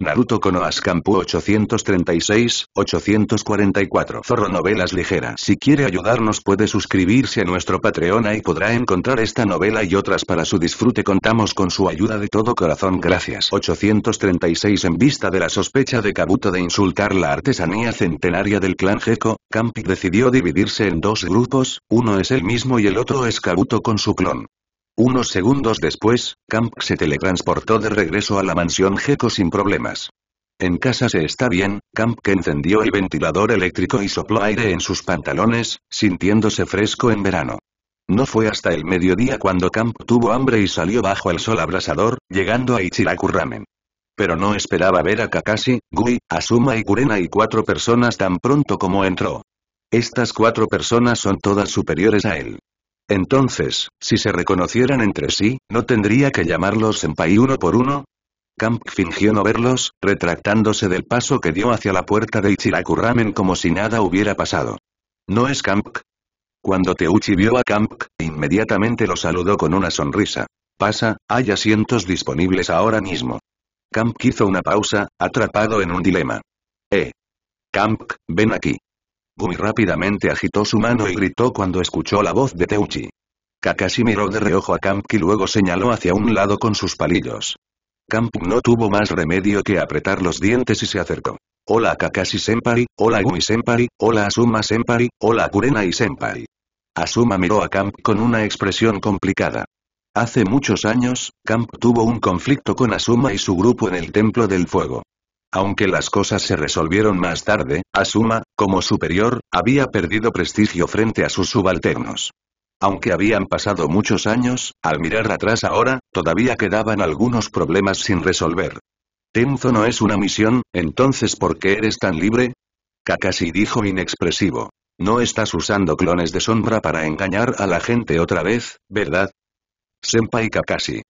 Naruto Konoas Campu 836, 844 Zorro Novelas Ligera Si quiere ayudarnos puede suscribirse a nuestro Patreon y podrá encontrar esta novela y otras para su disfrute contamos con su ayuda de todo corazón gracias 836 En vista de la sospecha de Kabuto de insultar la artesanía centenaria del clan Gecko, Campi decidió dividirse en dos grupos, uno es el mismo y el otro es Kabuto con su clon unos segundos después, Camp se teletransportó de regreso a la mansión Gecko sin problemas. En casa se está bien, Camp que encendió el ventilador eléctrico y sopló aire en sus pantalones, sintiéndose fresco en verano. No fue hasta el mediodía cuando Camp tuvo hambre y salió bajo el sol abrasador, llegando a Ichiraku Ramen. Pero no esperaba ver a Kakashi, Gui, Asuma y Kurena y cuatro personas tan pronto como entró. Estas cuatro personas son todas superiores a él. Entonces, si se reconocieran entre sí, ¿no tendría que llamarlos senpai uno por uno? Camp fingió no verlos, retractándose del paso que dio hacia la puerta de Ichiraku como si nada hubiera pasado. ¿No es Camp? Cuando Teuchi vio a Camp, inmediatamente lo saludó con una sonrisa. Pasa, hay asientos disponibles ahora mismo. Camp hizo una pausa, atrapado en un dilema. Eh. Camp, ven aquí. Gumi rápidamente agitó su mano y gritó cuando escuchó la voz de Teuchi. Kakashi miró de reojo a Camp y luego señaló hacia un lado con sus palillos. Camp no tuvo más remedio que apretar los dientes y se acercó. Hola Kakashi-senpai, hola Gumi-senpai, hola Asuma-senpai, hola Kurenai-senpai. Asuma miró a Camp con una expresión complicada. Hace muchos años, Camp tuvo un conflicto con Asuma y su grupo en el Templo del Fuego. Aunque las cosas se resolvieron más tarde, Asuma, como superior, había perdido prestigio frente a sus subalternos. Aunque habían pasado muchos años, al mirar atrás ahora, todavía quedaban algunos problemas sin resolver. Tenzo no es una misión, entonces ¿por qué eres tan libre? Kakashi dijo inexpresivo. No estás usando clones de sombra para engañar a la gente otra vez, ¿verdad? Senpai Kakashi.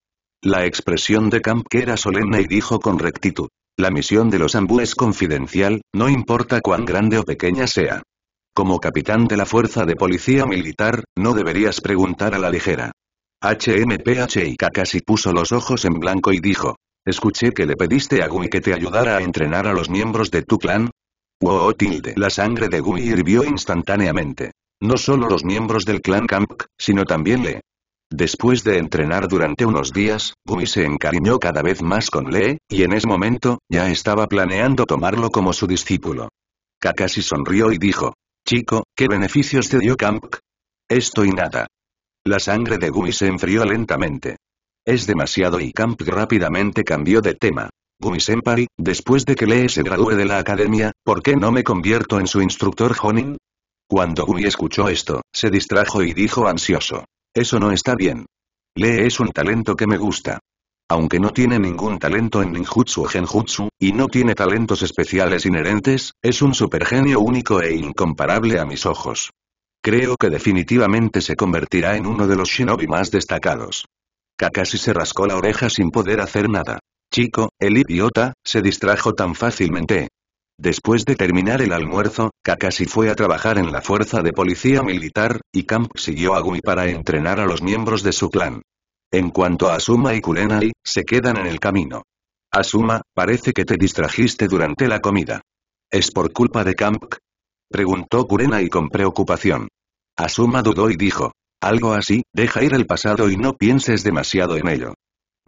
La expresión de Kamp era solemne y dijo con rectitud. La misión de los Ambu es confidencial, no importa cuán grande o pequeña sea. Como capitán de la Fuerza de Policía Militar, no deberías preguntar a la ligera. HMPH y puso los ojos en blanco y dijo. Escuché que le pediste a Gui que te ayudara a entrenar a los miembros de tu clan. Wow tilde. La sangre de Gui hirvió instantáneamente. No solo los miembros del clan Kamp, sino también le. Después de entrenar durante unos días, Gumi se encariñó cada vez más con Lee, y en ese momento, ya estaba planeando tomarlo como su discípulo. Kakashi sonrió y dijo, Chico, ¿qué beneficios te dio Camp? Esto y nada. La sangre de Gumi se enfrió lentamente. Es demasiado y Camp rápidamente cambió de tema. Gumi-senpai, después de que Lee se gradúe de la academia, ¿por qué no me convierto en su instructor Honin? Cuando Gumi escuchó esto, se distrajo y dijo ansioso. Eso no está bien. Lee es un talento que me gusta. Aunque no tiene ningún talento en ninjutsu o genjutsu, y no tiene talentos especiales inherentes, es un supergenio único e incomparable a mis ojos. Creo que definitivamente se convertirá en uno de los shinobi más destacados. Kakashi se rascó la oreja sin poder hacer nada. Chico, el idiota, se distrajo tan fácilmente. Después de terminar el almuerzo, Kakashi fue a trabajar en la fuerza de policía militar, y Camp siguió a Gumi para entrenar a los miembros de su clan. En cuanto a Asuma y Kurenai, se quedan en el camino. Asuma, parece que te distrajiste durante la comida. ¿Es por culpa de Camp? Preguntó Kurenai con preocupación. Asuma dudó y dijo. Algo así, deja ir el pasado y no pienses demasiado en ello.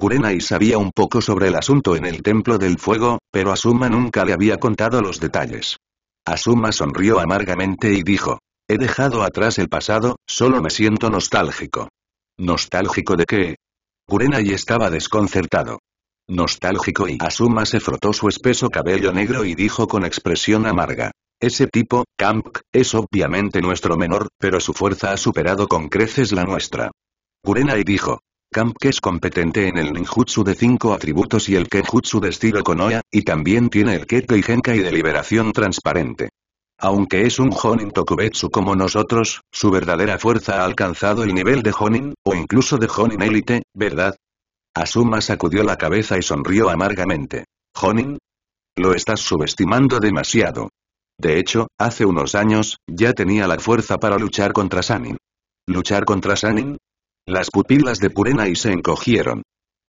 Kurenai sabía un poco sobre el asunto en el Templo del Fuego, pero Asuma nunca le había contado los detalles. Asuma sonrió amargamente y dijo, he dejado atrás el pasado, solo me siento nostálgico. ¿Nostálgico de qué? Kurenai estaba desconcertado. Nostálgico y Asuma se frotó su espeso cabello negro y dijo con expresión amarga. Ese tipo, Kampk, es obviamente nuestro menor, pero su fuerza ha superado con creces la nuestra. Kurenai dijo, que es competente en el ninjutsu de cinco atributos y el kenjutsu de estilo Konoha, y también tiene el y Genkai de liberación transparente. Aunque es un Honin Tokubetsu como nosotros, su verdadera fuerza ha alcanzado el nivel de Honin, o incluso de Honin élite, ¿verdad? Asuma sacudió la cabeza y sonrió amargamente. ¿Honin? Lo estás subestimando demasiado. De hecho, hace unos años, ya tenía la fuerza para luchar contra Sanin. ¿Luchar contra Sanin? Las pupilas de y se encogieron.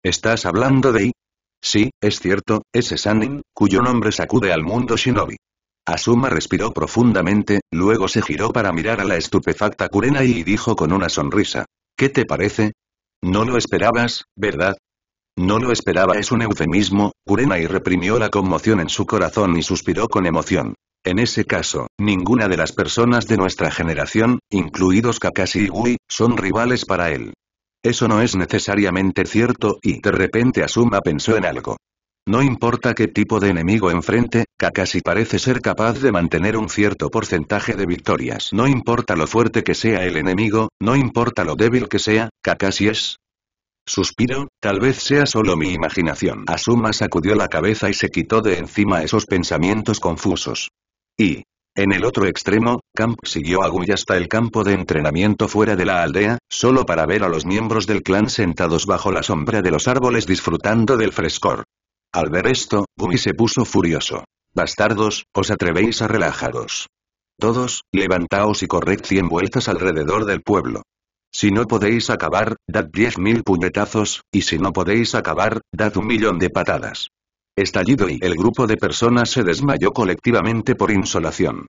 ¿Estás hablando de I? Sí, es cierto, ese Sanin, cuyo nombre sacude al mundo shinobi. Asuma respiró profundamente, luego se giró para mirar a la estupefacta Kurenai y dijo con una sonrisa. ¿Qué te parece? No lo esperabas, ¿verdad? No lo esperaba es un eufemismo, Kurenai reprimió la conmoción en su corazón y suspiró con emoción. En ese caso, ninguna de las personas de nuestra generación, incluidos Kakashi y Gui, son rivales para él. Eso no es necesariamente cierto y de repente Asuma pensó en algo. No importa qué tipo de enemigo enfrente, Kakashi parece ser capaz de mantener un cierto porcentaje de victorias. No importa lo fuerte que sea el enemigo, no importa lo débil que sea, Kakashi es... Suspiro, tal vez sea solo mi imaginación. Asuma sacudió la cabeza y se quitó de encima esos pensamientos confusos. Y, en el otro extremo, Camp siguió a Guy hasta el campo de entrenamiento fuera de la aldea, solo para ver a los miembros del clan sentados bajo la sombra de los árboles disfrutando del frescor. Al ver esto, Guy se puso furioso. Bastardos, os atrevéis a relajaros. Todos, levantaos y corred cien vueltas alrededor del pueblo. Si no podéis acabar, dad diez mil puñetazos, y si no podéis acabar, dad un millón de patadas. Estallido y el grupo de personas se desmayó colectivamente por insolación.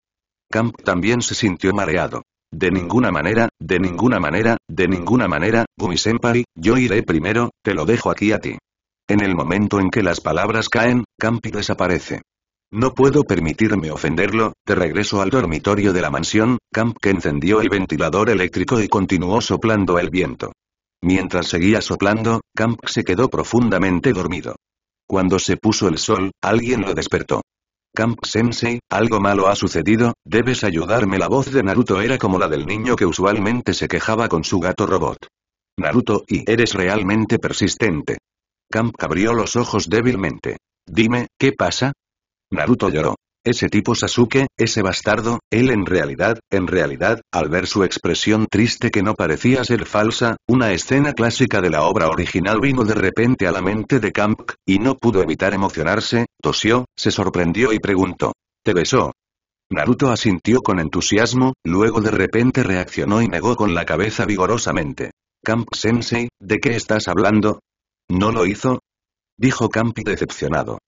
Camp también se sintió mareado. De ninguna manera, de ninguna manera, de ninguna manera, gumi yo iré primero, te lo dejo aquí a ti. En el momento en que las palabras caen, Camp desaparece. No puedo permitirme ofenderlo, te regreso al dormitorio de la mansión, Camp que encendió el ventilador eléctrico y continuó soplando el viento. Mientras seguía soplando, Camp se quedó profundamente dormido. Cuando se puso el sol, alguien lo despertó. Camp Sensei, algo malo ha sucedido, debes ayudarme. La voz de Naruto era como la del niño que usualmente se quejaba con su gato robot. Naruto, y eres realmente persistente. Camp abrió los ojos débilmente. Dime, ¿qué pasa? Naruto lloró. Ese tipo Sasuke, ese bastardo, él en realidad, en realidad, al ver su expresión triste que no parecía ser falsa, una escena clásica de la obra original vino de repente a la mente de Camp, y no pudo evitar emocionarse, tosió, se sorprendió y preguntó. ¿Te besó? Naruto asintió con entusiasmo, luego de repente reaccionó y negó con la cabeza vigorosamente. Camp Sensei, ¿de qué estás hablando? ¿No lo hizo? Dijo Camp decepcionado.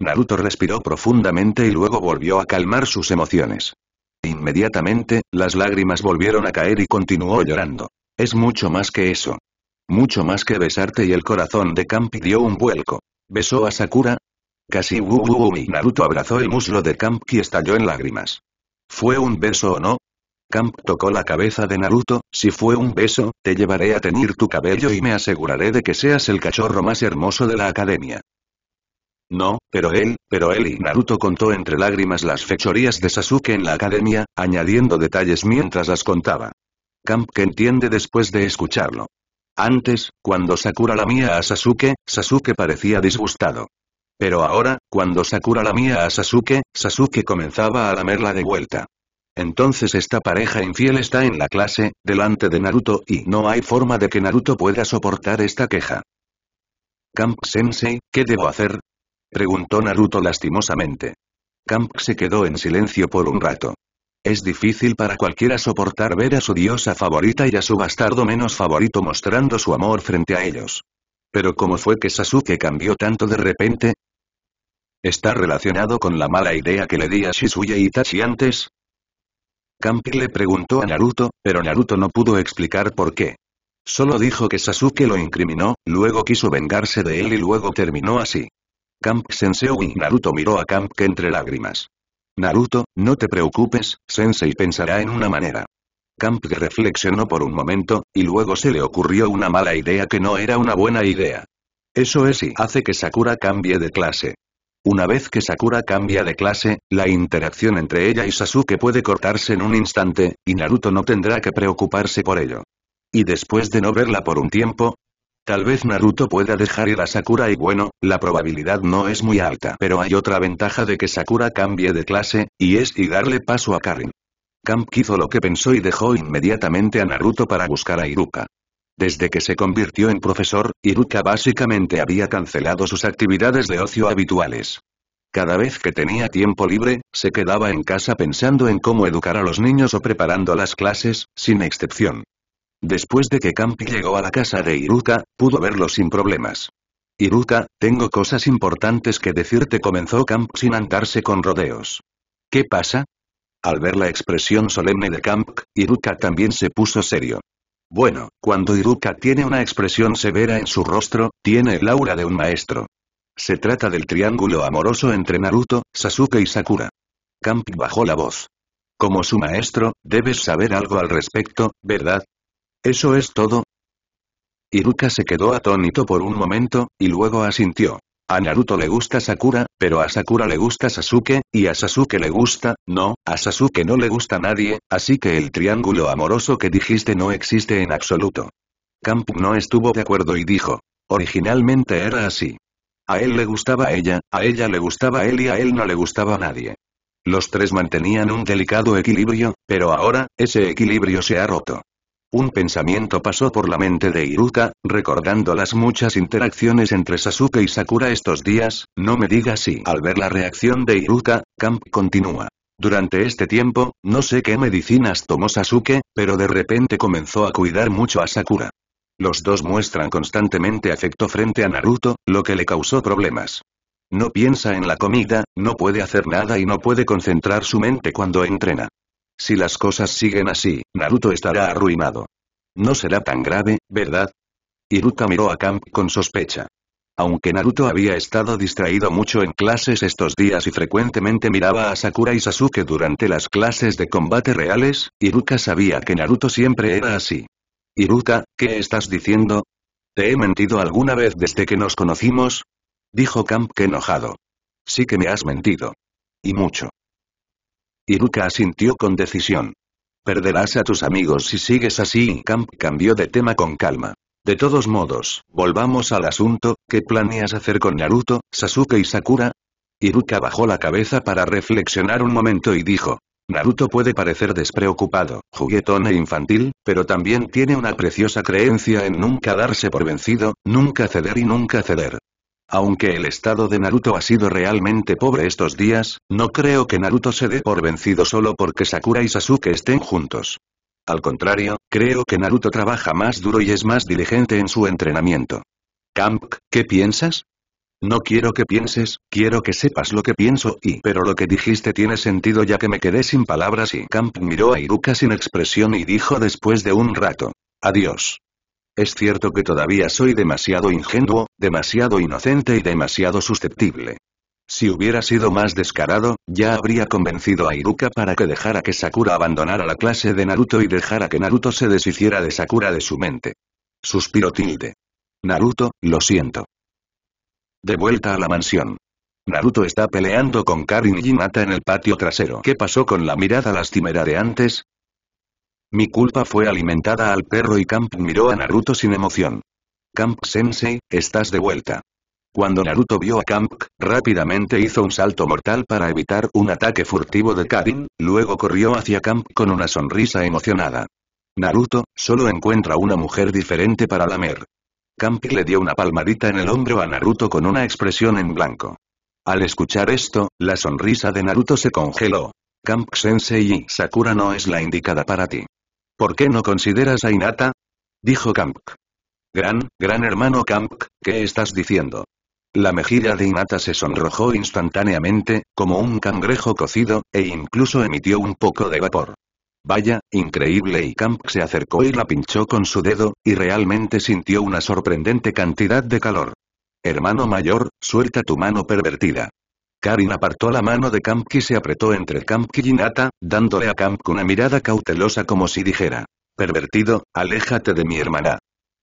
Naruto respiró profundamente y luego volvió a calmar sus emociones. Inmediatamente, las lágrimas volvieron a caer y continuó llorando. Es mucho más que eso. Mucho más que besarte y el corazón de Camp dio un vuelco. ¿Besó a Sakura? Casi wu y Naruto abrazó el muslo de Camp y estalló en lágrimas. ¿Fue un beso o no? Camp tocó la cabeza de Naruto, si fue un beso, te llevaré a tener tu cabello y me aseguraré de que seas el cachorro más hermoso de la academia. No, pero él, pero él y Naruto contó entre lágrimas las fechorías de Sasuke en la academia, añadiendo detalles mientras las contaba. Camp que entiende después de escucharlo. Antes, cuando Sakura la mía a Sasuke, Sasuke parecía disgustado. Pero ahora, cuando Sakura la mía a Sasuke, Sasuke comenzaba a lamerla de vuelta. Entonces esta pareja infiel está en la clase, delante de Naruto y no hay forma de que Naruto pueda soportar esta queja. Camp Sensei, ¿qué debo hacer? Preguntó Naruto lastimosamente. camp se quedó en silencio por un rato. Es difícil para cualquiera soportar ver a su diosa favorita y a su bastardo menos favorito mostrando su amor frente a ellos. Pero ¿cómo fue que Sasuke cambió tanto de repente? ¿Está relacionado con la mala idea que le di a Shizuya Itachi antes? Kamp le preguntó a Naruto, pero Naruto no pudo explicar por qué. Solo dijo que Sasuke lo incriminó, luego quiso vengarse de él y luego terminó así. Camp Sensei y Naruto miró a Camp entre lágrimas. Naruto, no te preocupes, Sensei pensará en una manera. Camp reflexionó por un momento, y luego se le ocurrió una mala idea que no era una buena idea. Eso es y hace que Sakura cambie de clase. Una vez que Sakura cambia de clase, la interacción entre ella y Sasuke puede cortarse en un instante, y Naruto no tendrá que preocuparse por ello. Y después de no verla por un tiempo, Tal vez Naruto pueda dejar ir a Sakura y bueno, la probabilidad no es muy alta. Pero hay otra ventaja de que Sakura cambie de clase, y es y darle paso a Karin. Camp hizo lo que pensó y dejó inmediatamente a Naruto para buscar a Iruka. Desde que se convirtió en profesor, Iruka básicamente había cancelado sus actividades de ocio habituales. Cada vez que tenía tiempo libre, se quedaba en casa pensando en cómo educar a los niños o preparando las clases, sin excepción. Después de que Camp llegó a la casa de Iruka, pudo verlo sin problemas. Iruka, tengo cosas importantes que decirte comenzó Camp sin andarse con rodeos. ¿Qué pasa? Al ver la expresión solemne de Camp, Iruka también se puso serio. Bueno, cuando Iruka tiene una expresión severa en su rostro, tiene el aura de un maestro. Se trata del triángulo amoroso entre Naruto, Sasuke y Sakura. Camp bajó la voz. Como su maestro, debes saber algo al respecto, ¿verdad? ¿Eso es todo? Iruka se quedó atónito por un momento, y luego asintió. A Naruto le gusta Sakura, pero a Sakura le gusta Sasuke, y a Sasuke le gusta, no, a Sasuke no le gusta nadie, así que el triángulo amoroso que dijiste no existe en absoluto. Camp no estuvo de acuerdo y dijo. Originalmente era así. A él le gustaba ella, a ella le gustaba él y a él no le gustaba nadie. Los tres mantenían un delicado equilibrio, pero ahora, ese equilibrio se ha roto. Un pensamiento pasó por la mente de Iruka, recordando las muchas interacciones entre Sasuke y Sakura estos días, no me digas si. Al ver la reacción de Iruka, Camp continúa. Durante este tiempo, no sé qué medicinas tomó Sasuke, pero de repente comenzó a cuidar mucho a Sakura. Los dos muestran constantemente afecto frente a Naruto, lo que le causó problemas. No piensa en la comida, no puede hacer nada y no puede concentrar su mente cuando entrena. Si las cosas siguen así, Naruto estará arruinado. No será tan grave, ¿verdad? Iruka miró a Camp con sospecha. Aunque Naruto había estado distraído mucho en clases estos días y frecuentemente miraba a Sakura y Sasuke durante las clases de combate reales, Iruka sabía que Naruto siempre era así. Iruka, ¿qué estás diciendo? ¿Te he mentido alguna vez desde que nos conocimos? Dijo Camp que enojado. Sí que me has mentido. Y mucho. Iruka asintió con decisión. Perderás a tus amigos si sigues así. Camp cambió de tema con calma. De todos modos, volvamos al asunto, ¿qué planeas hacer con Naruto, Sasuke y Sakura? Iruka bajó la cabeza para reflexionar un momento y dijo. Naruto puede parecer despreocupado, juguetón e infantil, pero también tiene una preciosa creencia en nunca darse por vencido, nunca ceder y nunca ceder. Aunque el estado de Naruto ha sido realmente pobre estos días, no creo que Naruto se dé por vencido solo porque Sakura y Sasuke estén juntos. Al contrario, creo que Naruto trabaja más duro y es más diligente en su entrenamiento. Camp, ¿qué piensas? No quiero que pienses, quiero que sepas lo que pienso y... Pero lo que dijiste tiene sentido ya que me quedé sin palabras y Camp miró a Iruka sin expresión y dijo después de un rato. Adiós. Es cierto que todavía soy demasiado ingenuo, demasiado inocente y demasiado susceptible. Si hubiera sido más descarado, ya habría convencido a Iruka para que dejara que Sakura abandonara la clase de Naruto y dejara que Naruto se deshiciera de Sakura de su mente. Suspiró tilde. Naruto, lo siento. De vuelta a la mansión. Naruto está peleando con Karin y Hinata en el patio trasero. ¿Qué pasó con la mirada lastimera de antes? Mi culpa fue alimentada al perro y Camp miró a Naruto sin emoción. Camp Sensei, estás de vuelta. Cuando Naruto vio a Camp, rápidamente hizo un salto mortal para evitar un ataque furtivo de Karin, luego corrió hacia Camp con una sonrisa emocionada. Naruto, solo encuentra una mujer diferente para lamer. Camp le dio una palmadita en el hombro a Naruto con una expresión en blanco. Al escuchar esto, la sonrisa de Naruto se congeló. Camp Sensei y Sakura no es la indicada para ti. ¿Por qué no consideras a Inata? Dijo Kampk. Gran, gran hermano Kampk, ¿qué estás diciendo? La mejilla de Inata se sonrojó instantáneamente, como un cangrejo cocido, e incluso emitió un poco de vapor. Vaya, increíble y Camp se acercó y la pinchó con su dedo, y realmente sintió una sorprendente cantidad de calor. Hermano mayor, suelta tu mano pervertida. Karin apartó la mano de Camp y se apretó entre Camp y Nata, dándole a Kamp una mirada cautelosa como si dijera, pervertido, aléjate de mi hermana.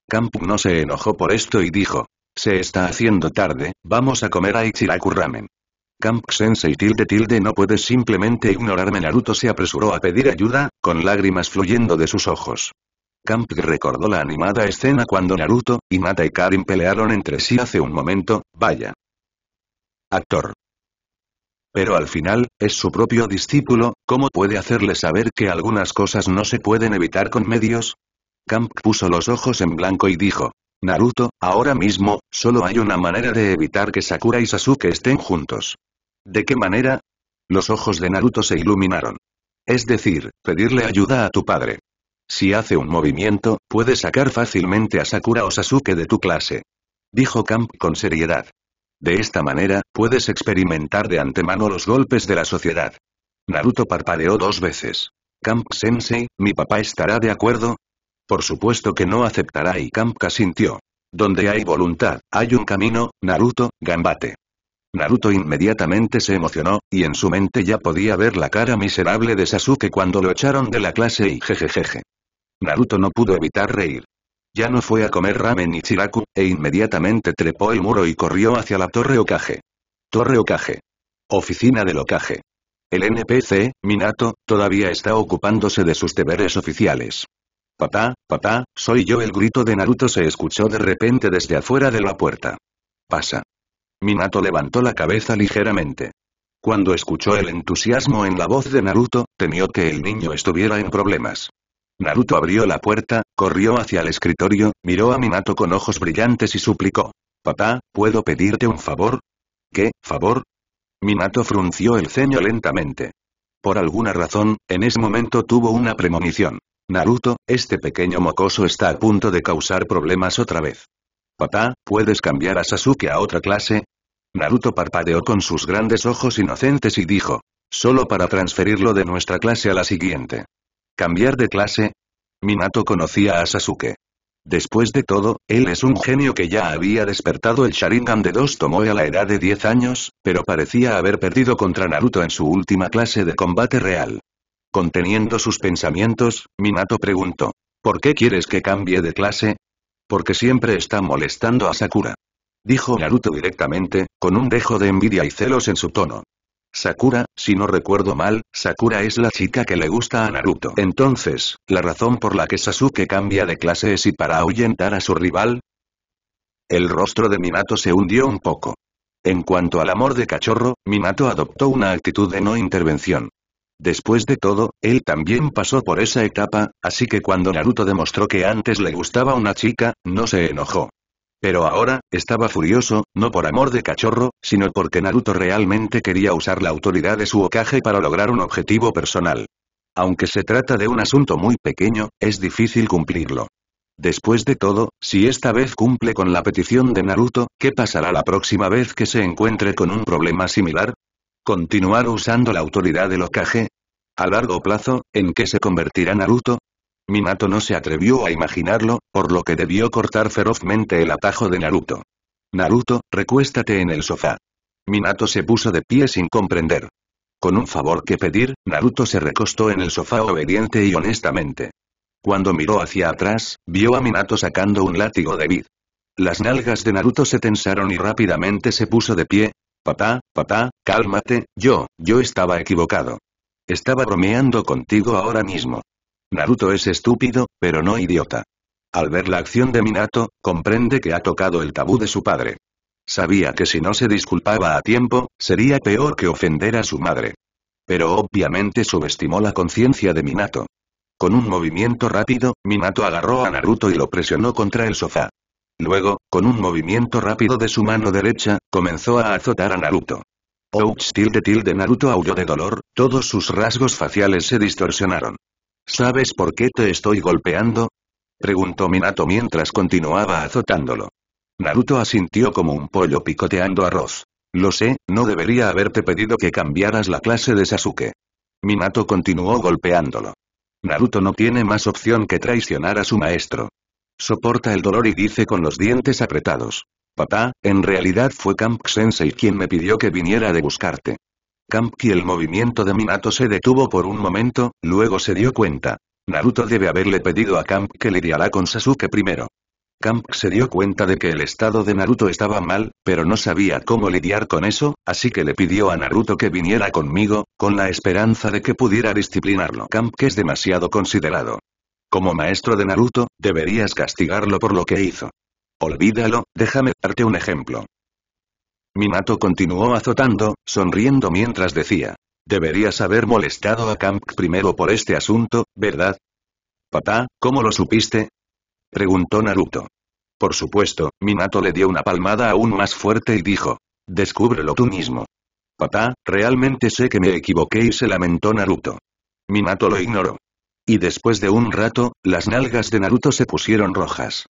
Kamp no se enojó por esto y dijo, se está haciendo tarde, vamos a comer a Ichiraku Ramen. Kamp Sensei tilde tilde no puedes simplemente ignorarme Naruto se apresuró a pedir ayuda, con lágrimas fluyendo de sus ojos. Kamp recordó la animada escena cuando Naruto, Hinata y Karin pelearon entre sí hace un momento, vaya. Actor. Pero al final, es su propio discípulo, ¿cómo puede hacerle saber que algunas cosas no se pueden evitar con medios? Camp puso los ojos en blanco y dijo. Naruto, ahora mismo, solo hay una manera de evitar que Sakura y Sasuke estén juntos. ¿De qué manera? Los ojos de Naruto se iluminaron. Es decir, pedirle ayuda a tu padre. Si hace un movimiento, puede sacar fácilmente a Sakura o Sasuke de tu clase. Dijo Camp con seriedad. De esta manera, puedes experimentar de antemano los golpes de la sociedad. Naruto parpadeó dos veces. Camp Sensei, ¿mi papá estará de acuerdo? Por supuesto que no aceptará y Kampka sintió. Donde hay voluntad, hay un camino, Naruto, gambate. Naruto inmediatamente se emocionó, y en su mente ya podía ver la cara miserable de Sasuke cuando lo echaron de la clase y jejejeje. Naruto no pudo evitar reír. Ya no fue a comer ramen y chiraku, e inmediatamente trepó el muro y corrió hacia la Torre Okage. Torre Okage. Oficina del Okage. El NPC, Minato, todavía está ocupándose de sus deberes oficiales. Papá, papá, soy yo. El grito de Naruto se escuchó de repente desde afuera de la puerta. Pasa. Minato levantó la cabeza ligeramente. Cuando escuchó el entusiasmo en la voz de Naruto, temió que el niño estuviera en problemas. Naruto abrió la puerta, corrió hacia el escritorio, miró a Minato con ojos brillantes y suplicó. Papá, ¿puedo pedirte un favor? ¿Qué, favor? Minato frunció el ceño lentamente. Por alguna razón, en ese momento tuvo una premonición. Naruto, este pequeño mocoso está a punto de causar problemas otra vez. Papá, ¿puedes cambiar a Sasuke a otra clase? Naruto parpadeó con sus grandes ojos inocentes y dijo. Solo para transferirlo de nuestra clase a la siguiente. ¿Cambiar de clase? Minato conocía a Sasuke. Después de todo, él es un genio que ya había despertado el Sharingan de dos Tomoe a la edad de 10 años, pero parecía haber perdido contra Naruto en su última clase de combate real. Conteniendo sus pensamientos, Minato preguntó. ¿Por qué quieres que cambie de clase? Porque siempre está molestando a Sakura. Dijo Naruto directamente, con un dejo de envidia y celos en su tono. Sakura, si no recuerdo mal, Sakura es la chica que le gusta a Naruto. Entonces, ¿la razón por la que Sasuke cambia de clase es y para ahuyentar a su rival? El rostro de Minato se hundió un poco. En cuanto al amor de cachorro, Minato adoptó una actitud de no intervención. Después de todo, él también pasó por esa etapa, así que cuando Naruto demostró que antes le gustaba una chica, no se enojó. Pero ahora, estaba furioso, no por amor de cachorro, sino porque Naruto realmente quería usar la autoridad de su ocaje para lograr un objetivo personal. Aunque se trata de un asunto muy pequeño, es difícil cumplirlo. Después de todo, si esta vez cumple con la petición de Naruto, ¿qué pasará la próxima vez que se encuentre con un problema similar? ¿Continuar usando la autoridad del ocaje? A largo plazo, ¿en qué se convertirá Naruto? Minato no se atrevió a imaginarlo, por lo que debió cortar ferozmente el atajo de Naruto. Naruto, recuéstate en el sofá. Minato se puso de pie sin comprender. Con un favor que pedir, Naruto se recostó en el sofá obediente y honestamente. Cuando miró hacia atrás, vio a Minato sacando un látigo de vid. Las nalgas de Naruto se tensaron y rápidamente se puso de pie. Papá, papá, cálmate, yo, yo estaba equivocado. Estaba bromeando contigo ahora mismo. Naruto es estúpido, pero no idiota. Al ver la acción de Minato, comprende que ha tocado el tabú de su padre. Sabía que si no se disculpaba a tiempo, sería peor que ofender a su madre. Pero obviamente subestimó la conciencia de Minato. Con un movimiento rápido, Minato agarró a Naruto y lo presionó contra el sofá. Luego, con un movimiento rápido de su mano derecha, comenzó a azotar a Naruto. Ouch tilde tilde Naruto aulló de dolor, todos sus rasgos faciales se distorsionaron. ¿Sabes por qué te estoy golpeando? Preguntó Minato mientras continuaba azotándolo. Naruto asintió como un pollo picoteando arroz. Lo sé, no debería haberte pedido que cambiaras la clase de Sasuke. Minato continuó golpeándolo. Naruto no tiene más opción que traicionar a su maestro. Soporta el dolor y dice con los dientes apretados. Papá, en realidad fue Kamp Sensei quien me pidió que viniera de buscarte y el movimiento de Minato se detuvo por un momento, luego se dio cuenta. Naruto debe haberle pedido a Kamp que lidiara con Sasuke primero. Kamp se dio cuenta de que el estado de Naruto estaba mal, pero no sabía cómo lidiar con eso, así que le pidió a Naruto que viniera conmigo, con la esperanza de que pudiera disciplinarlo. Kamp es demasiado considerado. Como maestro de Naruto, deberías castigarlo por lo que hizo. Olvídalo, déjame darte un ejemplo. Minato continuó azotando, sonriendo mientras decía. Deberías haber molestado a Kamp primero por este asunto, ¿verdad? Papá, ¿cómo lo supiste? Preguntó Naruto. Por supuesto, Minato le dio una palmada aún más fuerte y dijo. Descúbrelo tú mismo. Papá, realmente sé que me equivoqué y se lamentó Naruto. Minato lo ignoró. Y después de un rato, las nalgas de Naruto se pusieron rojas.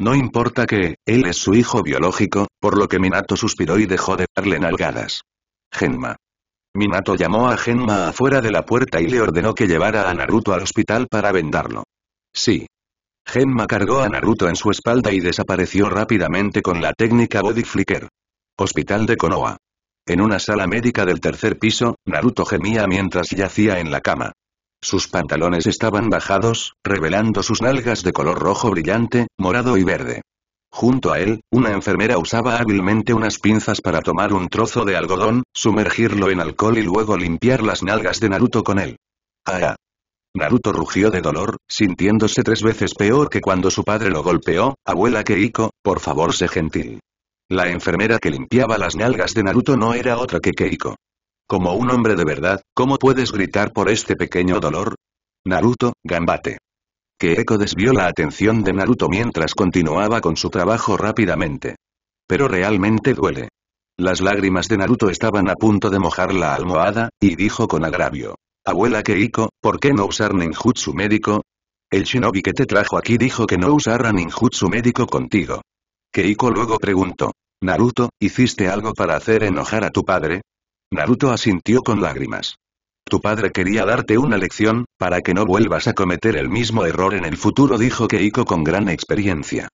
No importa que, él es su hijo biológico, por lo que Minato suspiró y dejó de darle nalgadas. Genma. Minato llamó a Genma afuera de la puerta y le ordenó que llevara a Naruto al hospital para vendarlo. Sí. Genma cargó a Naruto en su espalda y desapareció rápidamente con la técnica Body Flicker. Hospital de Konoha. En una sala médica del tercer piso, Naruto gemía mientras yacía en la cama. Sus pantalones estaban bajados, revelando sus nalgas de color rojo brillante, morado y verde. Junto a él, una enfermera usaba hábilmente unas pinzas para tomar un trozo de algodón, sumergirlo en alcohol y luego limpiar las nalgas de Naruto con él. ¡Ah! Naruto rugió de dolor, sintiéndose tres veces peor que cuando su padre lo golpeó, abuela Keiko, por favor sé gentil. La enfermera que limpiaba las nalgas de Naruto no era otra que Keiko. Como un hombre de verdad, ¿cómo puedes gritar por este pequeño dolor? Naruto, gambate. Keiko desvió la atención de Naruto mientras continuaba con su trabajo rápidamente. Pero realmente duele. Las lágrimas de Naruto estaban a punto de mojar la almohada, y dijo con agravio. Abuela Keiko, ¿por qué no usar ninjutsu médico? El shinobi que te trajo aquí dijo que no usara ninjutsu médico contigo. Keiko luego preguntó. Naruto, ¿hiciste algo para hacer enojar a tu padre? Naruto asintió con lágrimas. Tu padre quería darte una lección, para que no vuelvas a cometer el mismo error en el futuro dijo Keiko con gran experiencia.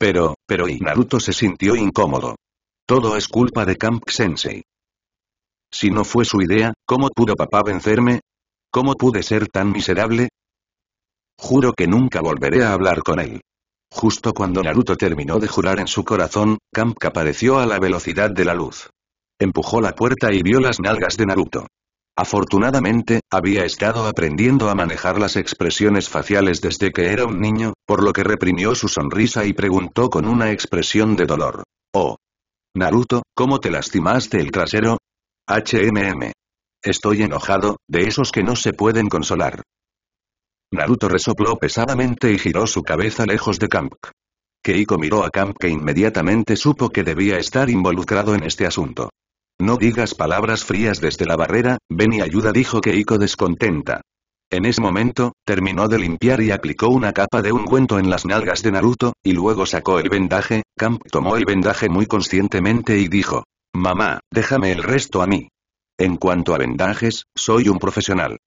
Pero, pero y Naruto se sintió incómodo. Todo es culpa de Camp Sensei. Si no fue su idea, ¿cómo pudo papá vencerme? ¿Cómo pude ser tan miserable? Juro que nunca volveré a hablar con él. Justo cuando Naruto terminó de jurar en su corazón, Kamp apareció a la velocidad de la luz. Empujó la puerta y vio las nalgas de Naruto. Afortunadamente, había estado aprendiendo a manejar las expresiones faciales desde que era un niño, por lo que reprimió su sonrisa y preguntó con una expresión de dolor. Oh. Naruto, ¿cómo te lastimaste el trasero? HMM. Estoy enojado, de esos que no se pueden consolar. Naruto resopló pesadamente y giró su cabeza lejos de Kamp. Keiko miró a Kamp que inmediatamente supo que debía estar involucrado en este asunto. No digas palabras frías desde la barrera, ven y ayuda dijo Keiko descontenta. En ese momento, terminó de limpiar y aplicó una capa de ungüento en las nalgas de Naruto, y luego sacó el vendaje, Camp tomó el vendaje muy conscientemente y dijo. Mamá, déjame el resto a mí. En cuanto a vendajes, soy un profesional.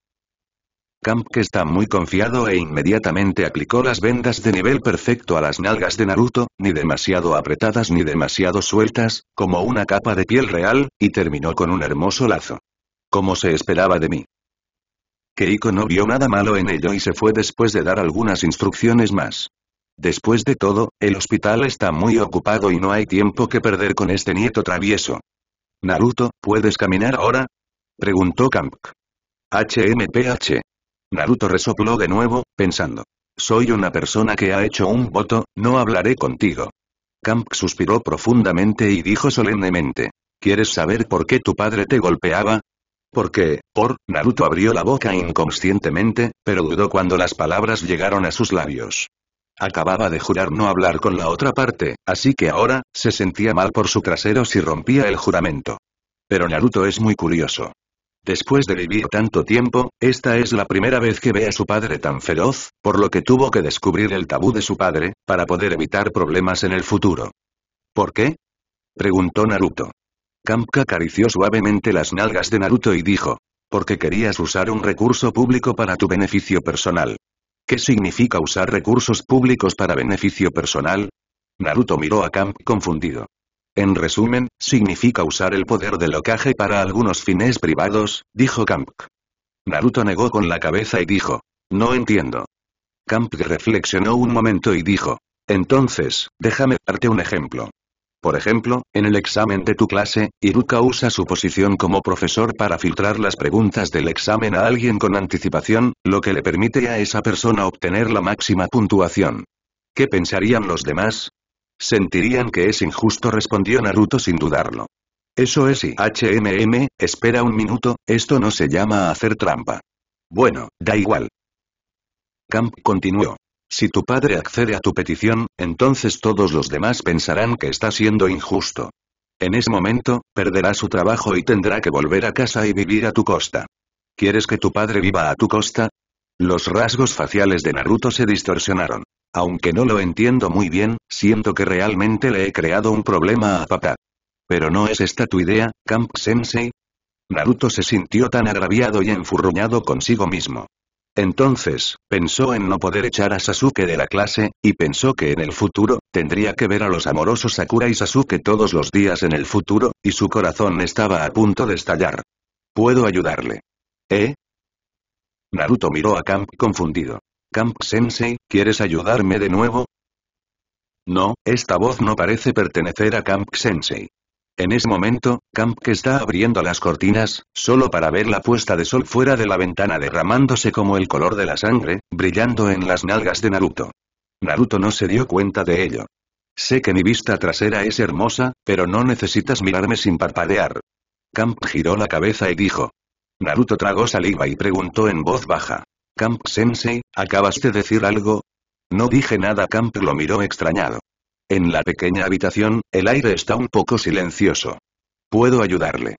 Camp que está muy confiado e inmediatamente aplicó las vendas de nivel perfecto a las nalgas de Naruto, ni demasiado apretadas ni demasiado sueltas, como una capa de piel real, y terminó con un hermoso lazo. Como se esperaba de mí. Keiko no vio nada malo en ello y se fue después de dar algunas instrucciones más. Después de todo, el hospital está muy ocupado y no hay tiempo que perder con este nieto travieso. Naruto, ¿puedes caminar ahora? Preguntó Kamp. HMPH. Naruto resopló de nuevo, pensando. Soy una persona que ha hecho un voto, no hablaré contigo. Kamp suspiró profundamente y dijo solemnemente. ¿Quieres saber por qué tu padre te golpeaba? Porque, por, Naruto abrió la boca inconscientemente, pero dudó cuando las palabras llegaron a sus labios. Acababa de jurar no hablar con la otra parte, así que ahora, se sentía mal por su trasero si rompía el juramento. Pero Naruto es muy curioso. Después de vivir tanto tiempo, esta es la primera vez que ve a su padre tan feroz, por lo que tuvo que descubrir el tabú de su padre, para poder evitar problemas en el futuro. ¿Por qué? Preguntó Naruto. Kampka acarició suavemente las nalgas de Naruto y dijo. Porque querías usar un recurso público para tu beneficio personal. ¿Qué significa usar recursos públicos para beneficio personal? Naruto miró a Kamp confundido. En resumen, significa usar el poder del locaje para algunos fines privados, dijo Camp. Naruto negó con la cabeza y dijo. No entiendo. Camp reflexionó un momento y dijo. Entonces, déjame darte un ejemplo. Por ejemplo, en el examen de tu clase, Iruka usa su posición como profesor para filtrar las preguntas del examen a alguien con anticipación, lo que le permite a esa persona obtener la máxima puntuación. ¿Qué pensarían los demás? Sentirían que es injusto respondió Naruto sin dudarlo. Eso es y HMM, espera un minuto, esto no se llama hacer trampa. Bueno, da igual. Camp continuó. Si tu padre accede a tu petición, entonces todos los demás pensarán que está siendo injusto. En ese momento, perderá su trabajo y tendrá que volver a casa y vivir a tu costa. ¿Quieres que tu padre viva a tu costa? Los rasgos faciales de Naruto se distorsionaron. Aunque no lo entiendo muy bien, siento que realmente le he creado un problema a papá. Pero no es esta tu idea, Camp Sensei. Naruto se sintió tan agraviado y enfurruñado consigo mismo. Entonces, pensó en no poder echar a Sasuke de la clase, y pensó que en el futuro, tendría que ver a los amorosos Sakura y Sasuke todos los días en el futuro, y su corazón estaba a punto de estallar. ¿Puedo ayudarle? ¿Eh? Naruto miró a Camp confundido. Camp-sensei, ¿quieres ayudarme de nuevo? No, esta voz no parece pertenecer a Camp-sensei. En ese momento, Camp está abriendo las cortinas, solo para ver la puesta de sol fuera de la ventana derramándose como el color de la sangre, brillando en las nalgas de Naruto. Naruto no se dio cuenta de ello. Sé que mi vista trasera es hermosa, pero no necesitas mirarme sin parpadear. Camp giró la cabeza y dijo. Naruto tragó saliva y preguntó en voz baja. Camp-sensei, acabaste de decir algo? No dije nada. Camp lo miró extrañado. En la pequeña habitación, el aire está un poco silencioso. Puedo ayudarle.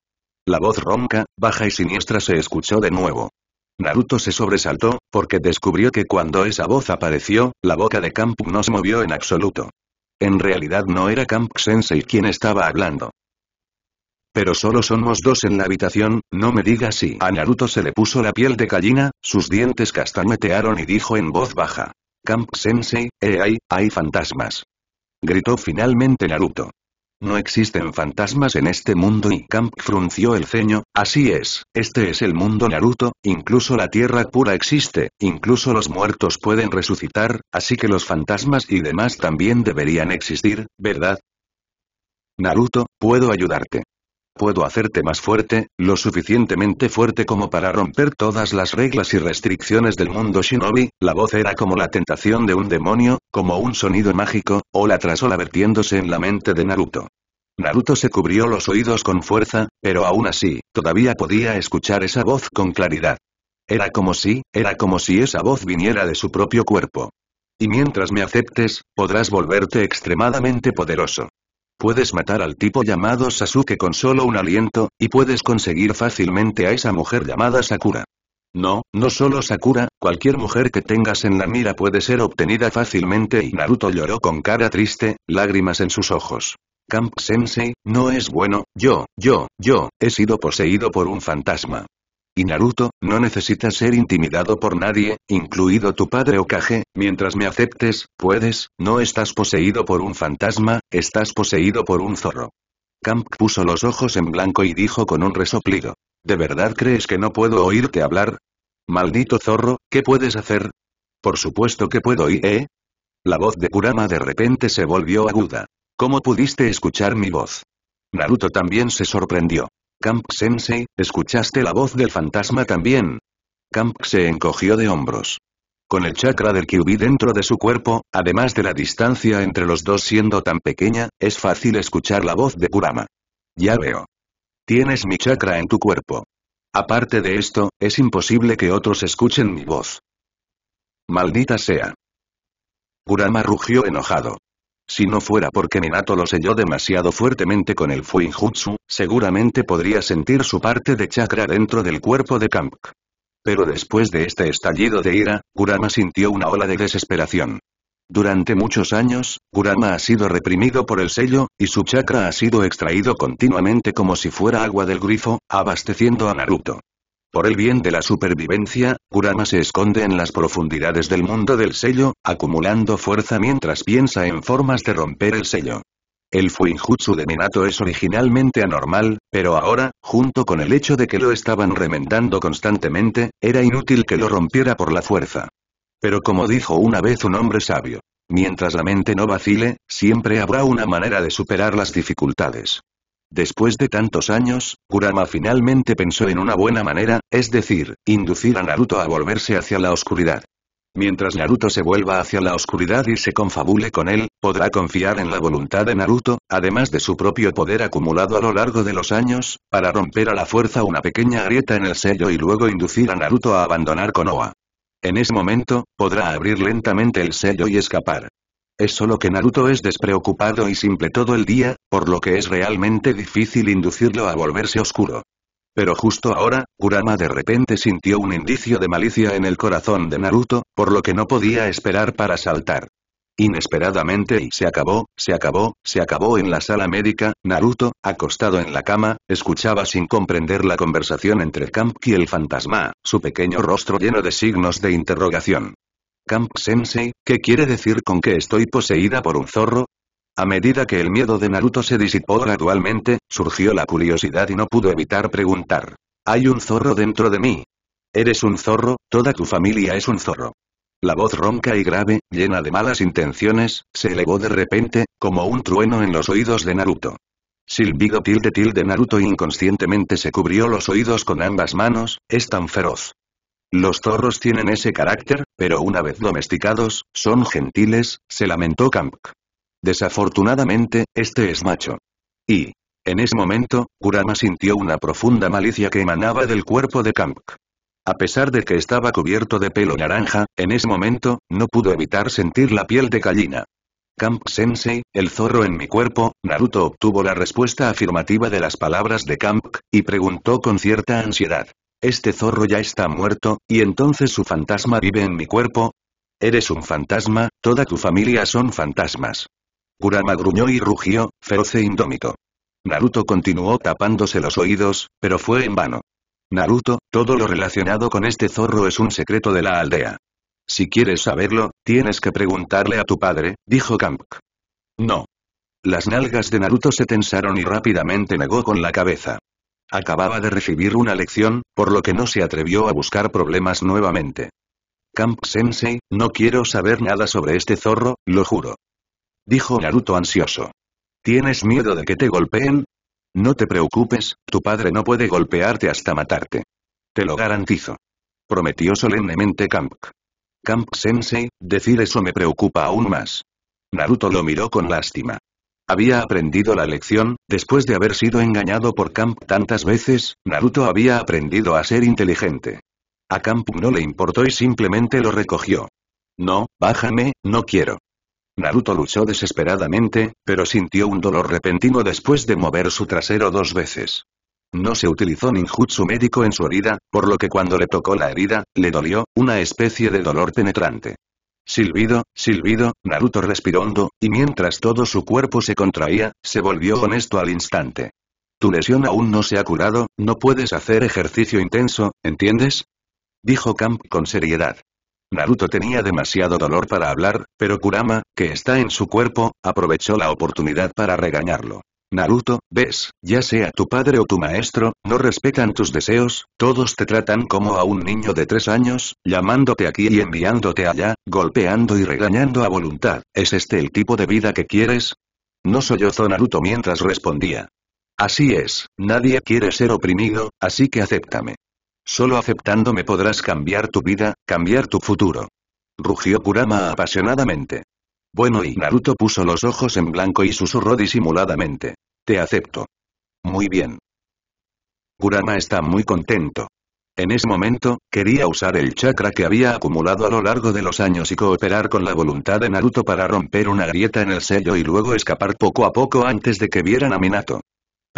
La voz ronca, baja y siniestra se escuchó de nuevo. Naruto se sobresaltó, porque descubrió que cuando esa voz apareció, la boca de Camp no se movió en absoluto. En realidad no era Camp Sensei quien estaba hablando pero solo somos dos en la habitación, no me digas si. A Naruto se le puso la piel de gallina, sus dientes castañetearon y dijo en voz baja. Camp Sensei, eh, hay, hay fantasmas. Gritó finalmente Naruto. No existen fantasmas en este mundo y Camp frunció el ceño, así es, este es el mundo Naruto, incluso la tierra pura existe, incluso los muertos pueden resucitar, así que los fantasmas y demás también deberían existir, ¿verdad? Naruto, puedo ayudarte. Puedo hacerte más fuerte, lo suficientemente fuerte como para romper todas las reglas y restricciones del mundo shinobi, la voz era como la tentación de un demonio, como un sonido mágico, ola tras ola vertiéndose en la mente de Naruto. Naruto se cubrió los oídos con fuerza, pero aún así, todavía podía escuchar esa voz con claridad. Era como si, era como si esa voz viniera de su propio cuerpo. Y mientras me aceptes, podrás volverte extremadamente poderoso. Puedes matar al tipo llamado Sasuke con solo un aliento, y puedes conseguir fácilmente a esa mujer llamada Sakura. No, no solo Sakura, cualquier mujer que tengas en la mira puede ser obtenida fácilmente y Naruto lloró con cara triste, lágrimas en sus ojos. Camp Sensei, no es bueno, yo, yo, yo, he sido poseído por un fantasma. Y Naruto, no necesitas ser intimidado por nadie, incluido tu padre Okage, mientras me aceptes, puedes, no estás poseído por un fantasma, estás poseído por un zorro. Kamp puso los ojos en blanco y dijo con un resoplido. ¿De verdad crees que no puedo oírte hablar? Maldito zorro, ¿qué puedes hacer? Por supuesto que puedo ir, ¿eh? La voz de Kurama de repente se volvió aguda. ¿Cómo pudiste escuchar mi voz? Naruto también se sorprendió. Camp Sensei, ¿escuchaste la voz del fantasma también? Camp se encogió de hombros. Con el chakra del Kyubi dentro de su cuerpo, además de la distancia entre los dos siendo tan pequeña, es fácil escuchar la voz de Kurama. Ya veo. Tienes mi chakra en tu cuerpo. Aparte de esto, es imposible que otros escuchen mi voz. Maldita sea. Kurama rugió enojado. Si no fuera porque Minato lo selló demasiado fuertemente con el Fuinjutsu, seguramente podría sentir su parte de chakra dentro del cuerpo de Kank. Pero después de este estallido de ira, Kurama sintió una ola de desesperación. Durante muchos años, Kurama ha sido reprimido por el sello, y su chakra ha sido extraído continuamente como si fuera agua del grifo, abasteciendo a Naruto. Por el bien de la supervivencia, Kurama se esconde en las profundidades del mundo del sello, acumulando fuerza mientras piensa en formas de romper el sello. El Fuinjutsu de Minato es originalmente anormal, pero ahora, junto con el hecho de que lo estaban remendando constantemente, era inútil que lo rompiera por la fuerza. Pero como dijo una vez un hombre sabio, mientras la mente no vacile, siempre habrá una manera de superar las dificultades. Después de tantos años, Kurama finalmente pensó en una buena manera, es decir, inducir a Naruto a volverse hacia la oscuridad. Mientras Naruto se vuelva hacia la oscuridad y se confabule con él, podrá confiar en la voluntad de Naruto, además de su propio poder acumulado a lo largo de los años, para romper a la fuerza una pequeña grieta en el sello y luego inducir a Naruto a abandonar Konoha. En ese momento, podrá abrir lentamente el sello y escapar. Es solo que Naruto es despreocupado y simple todo el día, por lo que es realmente difícil inducirlo a volverse oscuro. Pero justo ahora, Kurama de repente sintió un indicio de malicia en el corazón de Naruto, por lo que no podía esperar para saltar. Inesperadamente y se acabó, se acabó, se acabó en la sala médica, Naruto, acostado en la cama, escuchaba sin comprender la conversación entre Camp y el fantasma, su pequeño rostro lleno de signos de interrogación. Kamp Sensei, ¿qué quiere decir con que estoy poseída por un zorro? A medida que el miedo de Naruto se disipó gradualmente, surgió la curiosidad y no pudo evitar preguntar. Hay un zorro dentro de mí. Eres un zorro, toda tu familia es un zorro. La voz ronca y grave, llena de malas intenciones, se elevó de repente, como un trueno en los oídos de Naruto. Silbido tilde tilde Naruto inconscientemente se cubrió los oídos con ambas manos, es tan feroz. Los zorros tienen ese carácter, pero una vez domesticados, son gentiles, se lamentó Kamp. Desafortunadamente, este es macho. Y. En ese momento, Kurama sintió una profunda malicia que emanaba del cuerpo de Kank. A pesar de que estaba cubierto de pelo naranja, en ese momento, no pudo evitar sentir la piel de gallina. Camp Sensei, el zorro en mi cuerpo, Naruto obtuvo la respuesta afirmativa de las palabras de Camp, y preguntó con cierta ansiedad. ¿Este zorro ya está muerto, y entonces su fantasma vive en mi cuerpo? Eres un fantasma, toda tu familia son fantasmas. Kurama gruñó y rugió, feroz e indómito. Naruto continuó tapándose los oídos, pero fue en vano. Naruto, todo lo relacionado con este zorro es un secreto de la aldea. Si quieres saberlo, tienes que preguntarle a tu padre, dijo Kampk. No. Las nalgas de Naruto se tensaron y rápidamente negó con la cabeza. Acababa de recibir una lección, por lo que no se atrevió a buscar problemas nuevamente. Camp Sensei, no quiero saber nada sobre este zorro, lo juro dijo Naruto ansioso. ¿Tienes miedo de que te golpeen? No te preocupes, tu padre no puede golpearte hasta matarte. Te lo garantizo. Prometió solemnemente Kamp. Kamp Sensei, decir eso me preocupa aún más. Naruto lo miró con lástima. Había aprendido la lección, después de haber sido engañado por Camp tantas veces, Naruto había aprendido a ser inteligente. A Camp no le importó y simplemente lo recogió. No, bájame, no quiero. Naruto luchó desesperadamente, pero sintió un dolor repentino después de mover su trasero dos veces. No se utilizó ninjutsu médico en su herida, por lo que cuando le tocó la herida, le dolió, una especie de dolor penetrante. Silbido, silbido, Naruto respiró hondo, y mientras todo su cuerpo se contraía, se volvió honesto al instante. Tu lesión aún no se ha curado, no puedes hacer ejercicio intenso, ¿entiendes? Dijo Camp con seriedad. Naruto tenía demasiado dolor para hablar, pero Kurama, que está en su cuerpo, aprovechó la oportunidad para regañarlo. Naruto, ves, ya sea tu padre o tu maestro, no respetan tus deseos, todos te tratan como a un niño de tres años, llamándote aquí y enviándote allá, golpeando y regañando a voluntad, ¿es este el tipo de vida que quieres? No sollozó Naruto mientras respondía. Así es, nadie quiere ser oprimido, así que acéptame. Solo aceptándome podrás cambiar tu vida, cambiar tu futuro. Rugió Kurama apasionadamente. Bueno y Naruto puso los ojos en blanco y susurró disimuladamente. Te acepto. Muy bien. Kurama está muy contento. En ese momento, quería usar el chakra que había acumulado a lo largo de los años y cooperar con la voluntad de Naruto para romper una grieta en el sello y luego escapar poco a poco antes de que vieran a Minato.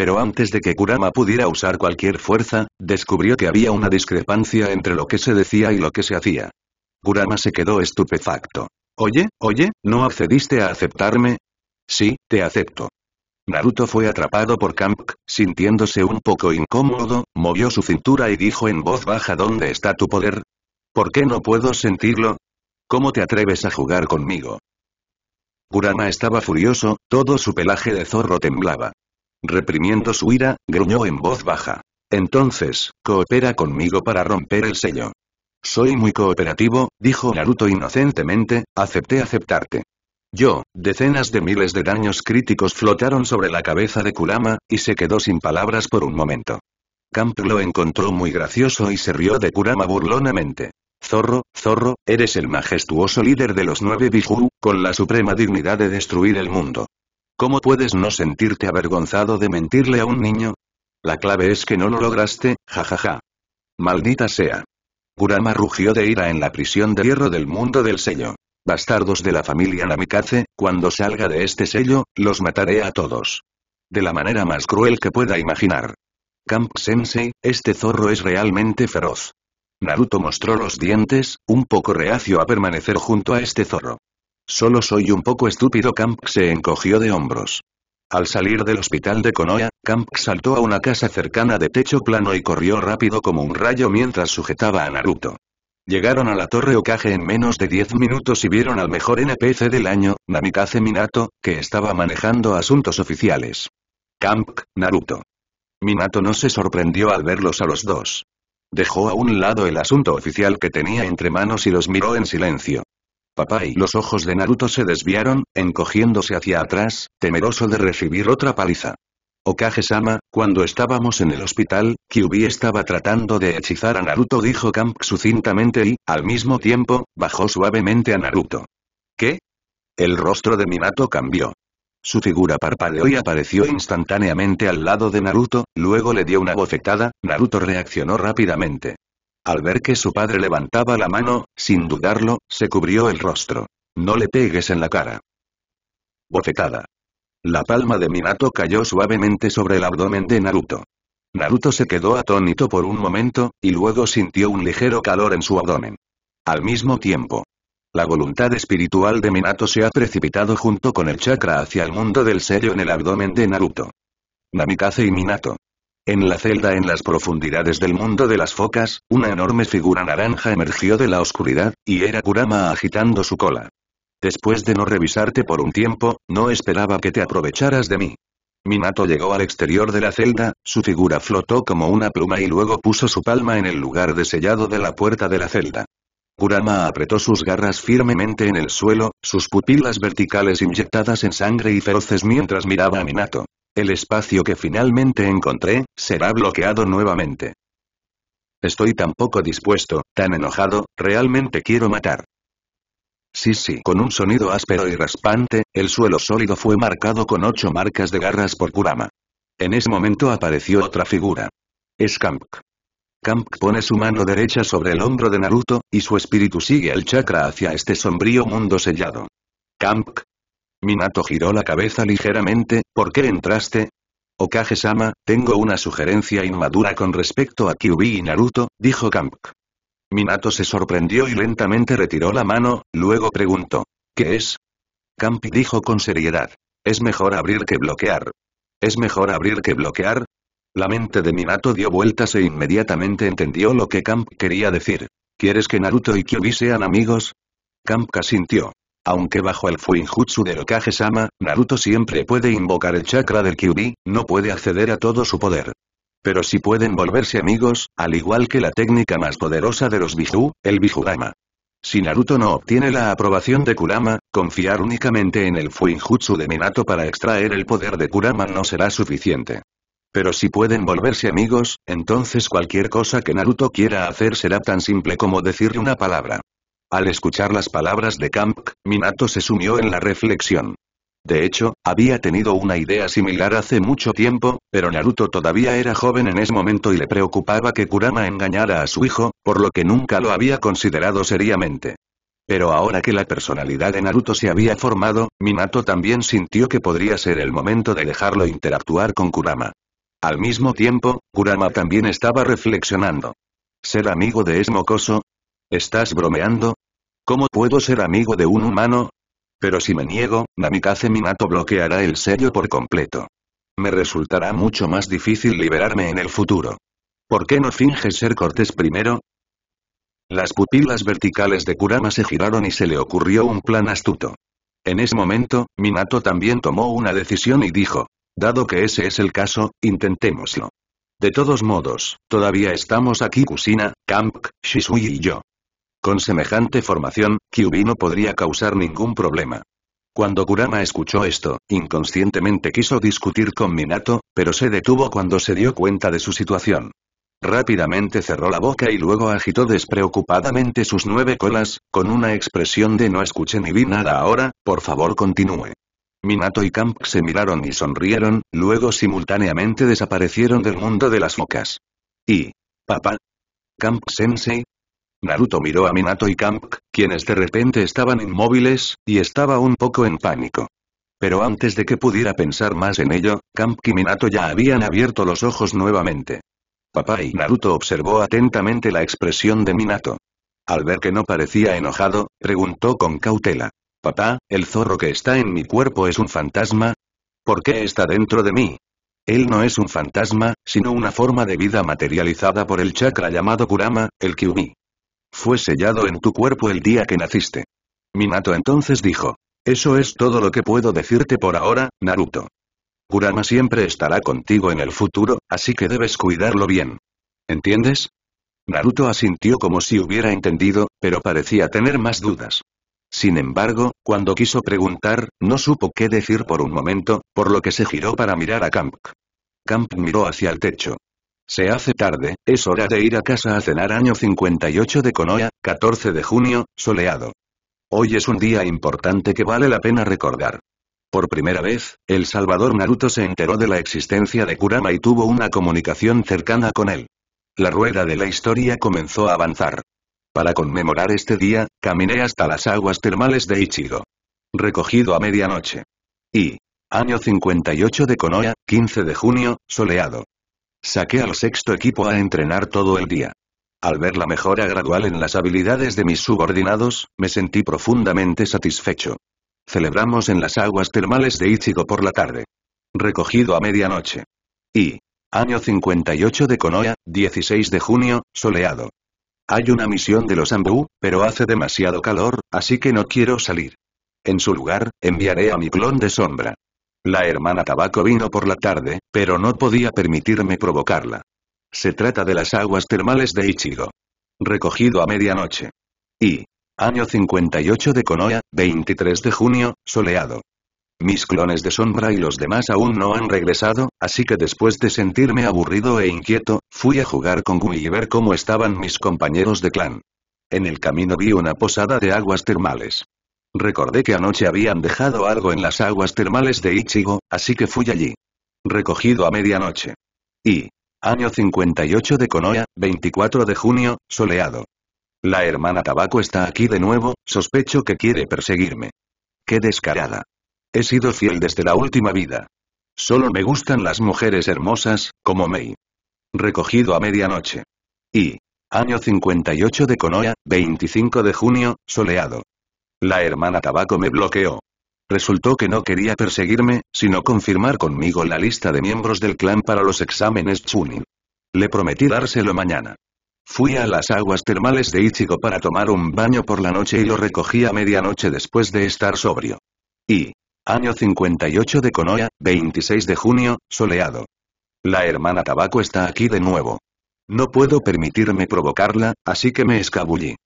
Pero antes de que Kurama pudiera usar cualquier fuerza, descubrió que había una discrepancia entre lo que se decía y lo que se hacía. Kurama se quedó estupefacto. Oye, oye, ¿no accediste a aceptarme? Sí, te acepto. Naruto fue atrapado por Kamp, sintiéndose un poco incómodo, movió su cintura y dijo en voz baja ¿Dónde está tu poder? ¿Por qué no puedo sentirlo? ¿Cómo te atreves a jugar conmigo? Kurama estaba furioso, todo su pelaje de zorro temblaba. Reprimiendo su ira, gruñó en voz baja. Entonces, coopera conmigo para romper el sello. Soy muy cooperativo, dijo Naruto inocentemente, acepté aceptarte. Yo, decenas de miles de daños críticos flotaron sobre la cabeza de Kurama, y se quedó sin palabras por un momento. Camp lo encontró muy gracioso y se rió de Kurama burlonamente. Zorro, zorro, eres el majestuoso líder de los nueve Biju, con la suprema dignidad de destruir el mundo. ¿Cómo puedes no sentirte avergonzado de mentirle a un niño? La clave es que no lo lograste, jajaja. Maldita sea. Kurama rugió de ira en la prisión de hierro del mundo del sello. Bastardos de la familia Namikaze, cuando salga de este sello, los mataré a todos. De la manera más cruel que pueda imaginar. Camp Sensei, este zorro es realmente feroz. Naruto mostró los dientes, un poco reacio a permanecer junto a este zorro. Solo soy un poco estúpido. Camp se encogió de hombros. Al salir del hospital de Konoha, Camp saltó a una casa cercana de techo plano y corrió rápido como un rayo mientras sujetaba a Naruto. Llegaron a la torre Okage en menos de 10 minutos y vieron al mejor NPC del año, Namikaze Minato, que estaba manejando asuntos oficiales. Camp, Naruto. Minato no se sorprendió al verlos a los dos. Dejó a un lado el asunto oficial que tenía entre manos y los miró en silencio papá y los ojos de Naruto se desviaron, encogiéndose hacia atrás, temeroso de recibir otra paliza. Okage-sama, cuando estábamos en el hospital, Kyubi estaba tratando de hechizar a Naruto dijo Camp sucintamente y, al mismo tiempo, bajó suavemente a Naruto. ¿Qué? El rostro de Minato cambió. Su figura parpadeó y apareció instantáneamente al lado de Naruto, luego le dio una bofetada, Naruto reaccionó rápidamente. Al ver que su padre levantaba la mano, sin dudarlo, se cubrió el rostro. No le pegues en la cara. Bofetada. La palma de Minato cayó suavemente sobre el abdomen de Naruto. Naruto se quedó atónito por un momento, y luego sintió un ligero calor en su abdomen. Al mismo tiempo, la voluntad espiritual de Minato se ha precipitado junto con el chakra hacia el mundo del sello en el abdomen de Naruto. Namikaze y Minato. En la celda en las profundidades del mundo de las focas, una enorme figura naranja emergió de la oscuridad, y era Kurama agitando su cola. Después de no revisarte por un tiempo, no esperaba que te aprovecharas de mí. Minato llegó al exterior de la celda, su figura flotó como una pluma y luego puso su palma en el lugar desellado de la puerta de la celda. Kurama apretó sus garras firmemente en el suelo, sus pupilas verticales inyectadas en sangre y feroces mientras miraba a Minato. El espacio que finalmente encontré, será bloqueado nuevamente. Estoy tan poco dispuesto, tan enojado, realmente quiero matar. Sí, sí. Con un sonido áspero y raspante, el suelo sólido fue marcado con ocho marcas de garras por Kurama. En ese momento apareció otra figura. Es camp Kampk pone su mano derecha sobre el hombro de Naruto, y su espíritu sigue el chakra hacia este sombrío mundo sellado. camp Minato giró la cabeza ligeramente, ¿por qué entraste? Okage-sama, tengo una sugerencia inmadura con respecto a Kyubi y Naruto, dijo Camp. Minato se sorprendió y lentamente retiró la mano, luego preguntó. ¿Qué es? Camp dijo con seriedad. Es mejor abrir que bloquear. ¿Es mejor abrir que bloquear? La mente de Minato dio vueltas e inmediatamente entendió lo que Camp quería decir. ¿Quieres que Naruto y Kyubi sean amigos? Camp asintió. Aunque bajo el Fuinjutsu de Okage-sama, Naruto siempre puede invocar el chakra del Kyubi, no puede acceder a todo su poder. Pero si pueden volverse amigos, al igual que la técnica más poderosa de los Biju, el Bijurama. Si Naruto no obtiene la aprobación de Kurama, confiar únicamente en el Fuinjutsu de Minato para extraer el poder de Kurama no será suficiente. Pero si pueden volverse amigos, entonces cualquier cosa que Naruto quiera hacer será tan simple como decirle una palabra. Al escuchar las palabras de Kamp, Minato se sumió en la reflexión. De hecho, había tenido una idea similar hace mucho tiempo, pero Naruto todavía era joven en ese momento y le preocupaba que Kurama engañara a su hijo, por lo que nunca lo había considerado seriamente. Pero ahora que la personalidad de Naruto se había formado, Minato también sintió que podría ser el momento de dejarlo interactuar con Kurama. Al mismo tiempo, Kurama también estaba reflexionando. ¿Ser amigo de Esmocoso? ¿Estás bromeando? ¿Cómo puedo ser amigo de un humano? Pero si me niego, Namikaze Minato bloqueará el sello por completo. Me resultará mucho más difícil liberarme en el futuro. ¿Por qué no finges ser cortés primero? Las pupilas verticales de Kurama se giraron y se le ocurrió un plan astuto. En ese momento, Minato también tomó una decisión y dijo, dado que ese es el caso, intentémoslo. De todos modos, todavía estamos aquí Kusina, Kamp, Shisui y yo. Con semejante formación, Kyubi no podría causar ningún problema. Cuando Kurama escuchó esto, inconscientemente quiso discutir con Minato, pero se detuvo cuando se dio cuenta de su situación. Rápidamente cerró la boca y luego agitó despreocupadamente sus nueve colas, con una expresión de no escuché ni vi nada ahora, por favor continúe. Minato y Kamp se miraron y sonrieron, luego simultáneamente desaparecieron del mundo de las focas. ¿Y? ¿Papá? kamp Sensei, Naruto miró a Minato y Kank, quienes de repente estaban inmóviles, y estaba un poco en pánico. Pero antes de que pudiera pensar más en ello, Kank y Minato ya habían abierto los ojos nuevamente. Papá y Naruto observó atentamente la expresión de Minato. Al ver que no parecía enojado, preguntó con cautela. Papá, ¿el zorro que está en mi cuerpo es un fantasma? ¿Por qué está dentro de mí? Él no es un fantasma, sino una forma de vida materializada por el chakra llamado Kurama, el Kyuubi fue sellado en tu cuerpo el día que naciste. Minato entonces dijo. Eso es todo lo que puedo decirte por ahora, Naruto. Kurama siempre estará contigo en el futuro, así que debes cuidarlo bien. ¿Entiendes? Naruto asintió como si hubiera entendido, pero parecía tener más dudas. Sin embargo, cuando quiso preguntar, no supo qué decir por un momento, por lo que se giró para mirar a Kamp. Camp miró hacia el techo. Se hace tarde, es hora de ir a casa a cenar año 58 de Konoha, 14 de junio, soleado. Hoy es un día importante que vale la pena recordar. Por primera vez, el Salvador Naruto se enteró de la existencia de Kurama y tuvo una comunicación cercana con él. La rueda de la historia comenzó a avanzar. Para conmemorar este día, caminé hasta las aguas termales de Ichigo. Recogido a medianoche. Y. Año 58 de Konoha, 15 de junio, soleado. Saqué al sexto equipo a entrenar todo el día. Al ver la mejora gradual en las habilidades de mis subordinados, me sentí profundamente satisfecho. Celebramos en las aguas termales de Ichigo por la tarde. Recogido a medianoche. Y. Año 58 de Konoha, 16 de junio, soleado. Hay una misión de los Ambu, pero hace demasiado calor, así que no quiero salir. En su lugar, enviaré a mi clon de sombra. La hermana Tabaco vino por la tarde, pero no podía permitirme provocarla. Se trata de las aguas termales de Ichigo. Recogido a medianoche. Y. Año 58 de Konoha, 23 de junio, soleado. Mis clones de sombra y los demás aún no han regresado, así que después de sentirme aburrido e inquieto, fui a jugar con Gui y ver cómo estaban mis compañeros de clan. En el camino vi una posada de aguas termales. Recordé que anoche habían dejado algo en las aguas termales de Ichigo, así que fui allí. Recogido a medianoche. Y. Año 58 de Konoha, 24 de junio, soleado. La hermana Tabaco está aquí de nuevo, sospecho que quiere perseguirme. ¡Qué descarada! He sido fiel desde la última vida. Solo me gustan las mujeres hermosas, como Mei. Recogido a medianoche. Y. Año 58 de Konoha, 25 de junio, soleado. La hermana Tabaco me bloqueó. Resultó que no quería perseguirme, sino confirmar conmigo la lista de miembros del clan para los exámenes Chunin. Le prometí dárselo mañana. Fui a las aguas termales de Ichigo para tomar un baño por la noche y lo recogí a medianoche después de estar sobrio. Y. Año 58 de Konoha, 26 de junio, soleado. La hermana Tabaco está aquí de nuevo. No puedo permitirme provocarla, así que me escabullí.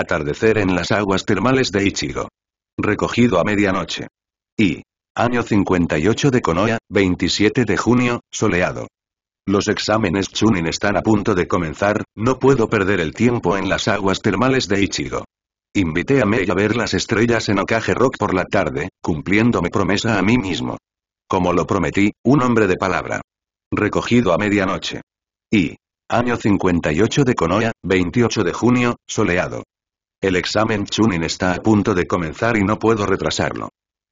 Atardecer en las aguas termales de Ichigo. Recogido a medianoche. Y. Año 58 de Konoha, 27 de junio, soleado. Los exámenes Chunin están a punto de comenzar, no puedo perder el tiempo en las aguas termales de Ichigo. Invité a Mei a ver las estrellas en Okage Rock por la tarde, cumpliendo mi promesa a mí mismo. Como lo prometí, un hombre de palabra. Recogido a medianoche. Y. Año 58 de Konoha, 28 de junio, soleado. El examen Chunin está a punto de comenzar y no puedo retrasarlo.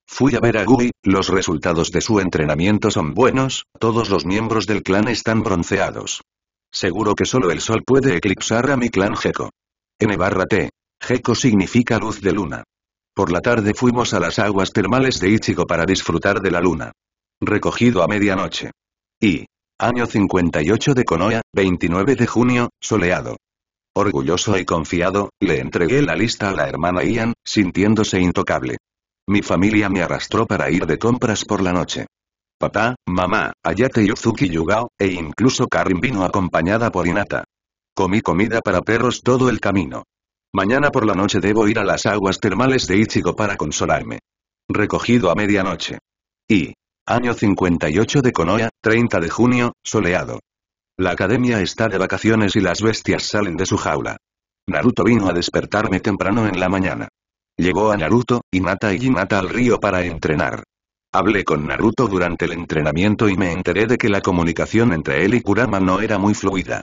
Fui a ver a Gui, los resultados de su entrenamiento son buenos, todos los miembros del clan están bronceados. Seguro que solo el sol puede eclipsar a mi clan Geko. N barra T. Geko significa luz de luna. Por la tarde fuimos a las aguas termales de Ichigo para disfrutar de la luna. Recogido a medianoche. Y. Año 58 de Konoha, 29 de junio, soleado. Orgulloso y confiado, le entregué la lista a la hermana Ian, sintiéndose intocable. Mi familia me arrastró para ir de compras por la noche. Papá, mamá, Ayate Yuzuki Yugao, e incluso Karin vino acompañada por Inata. Comí comida para perros todo el camino. Mañana por la noche debo ir a las aguas termales de Ichigo para consolarme. Recogido a medianoche. Y. Año 58 de Konoha, 30 de junio, soleado. La academia está de vacaciones y las bestias salen de su jaula. Naruto vino a despertarme temprano en la mañana. Llegó a Naruto, y mata y mata al río para entrenar. Hablé con Naruto durante el entrenamiento y me enteré de que la comunicación entre él y Kurama no era muy fluida.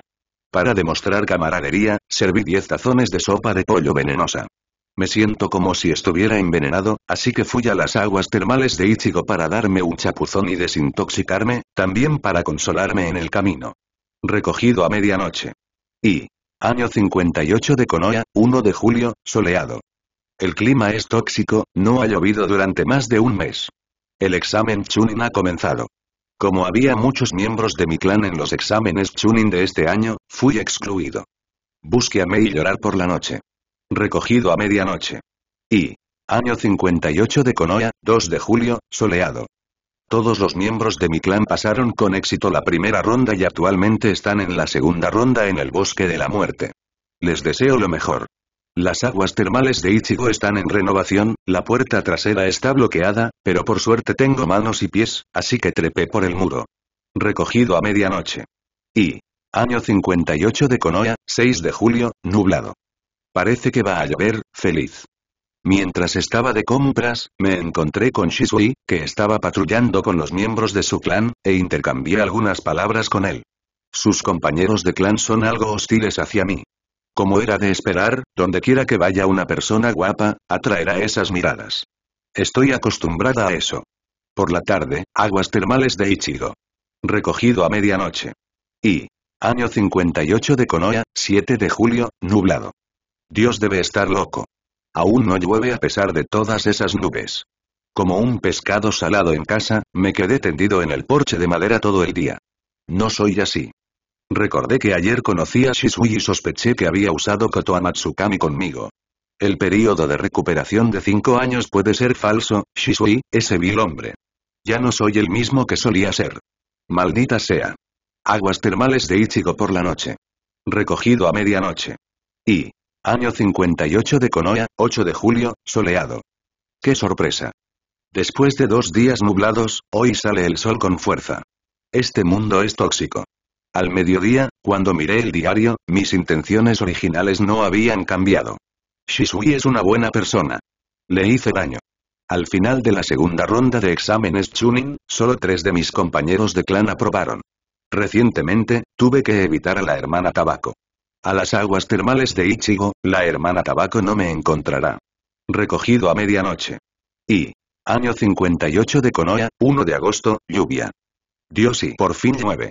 Para demostrar camaradería, serví 10 tazones de sopa de pollo venenosa. Me siento como si estuviera envenenado, así que fui a las aguas termales de Ichigo para darme un chapuzón y desintoxicarme, también para consolarme en el camino recogido a medianoche. Y. Año 58 de Conoa, 1 de julio, soleado. El clima es tóxico, no ha llovido durante más de un mes. El examen Chunin ha comenzado. Como había muchos miembros de mi clan en los exámenes Chunin de este año, fui excluido. Busqué a Mei llorar por la noche. Recogido a medianoche. Y. Año 58 de Konoha, 2 de julio, soleado. Todos los miembros de mi clan pasaron con éxito la primera ronda y actualmente están en la segunda ronda en el Bosque de la Muerte. Les deseo lo mejor. Las aguas termales de Ichigo están en renovación, la puerta trasera está bloqueada, pero por suerte tengo manos y pies, así que trepé por el muro. Recogido a medianoche. Y. Año 58 de Konoha, 6 de julio, nublado. Parece que va a llover, feliz. Mientras estaba de compras, me encontré con Shisui, que estaba patrullando con los miembros de su clan, e intercambié algunas palabras con él. Sus compañeros de clan son algo hostiles hacia mí. Como era de esperar, donde quiera que vaya una persona guapa, atraerá esas miradas. Estoy acostumbrada a eso. Por la tarde, aguas termales de Ichigo. Recogido a medianoche. Y. Año 58 de Konoya, 7 de julio, nublado. Dios debe estar loco. Aún no llueve a pesar de todas esas nubes. Como un pescado salado en casa, me quedé tendido en el porche de madera todo el día. No soy así. Recordé que ayer conocí a Shisui y sospeché que había usado Koto Amatsukami conmigo. El periodo de recuperación de cinco años puede ser falso, Shisui, ese vil hombre. Ya no soy el mismo que solía ser. Maldita sea. Aguas termales de Ichigo por la noche. Recogido a medianoche. Y, Año 58 de Konoa, 8 de julio, soleado. ¡Qué sorpresa! Después de dos días nublados, hoy sale el sol con fuerza. Este mundo es tóxico. Al mediodía, cuando miré el diario, mis intenciones originales no habían cambiado. Shisui es una buena persona. Le hice daño. Al final de la segunda ronda de exámenes Chunin, solo tres de mis compañeros de clan aprobaron. Recientemente, tuve que evitar a la hermana Tabaco. A las aguas termales de Ichigo, la hermana Tabaco no me encontrará. Recogido a medianoche. Y. Año 58 de Conoya, 1 de agosto, lluvia. Dios y por fin 9.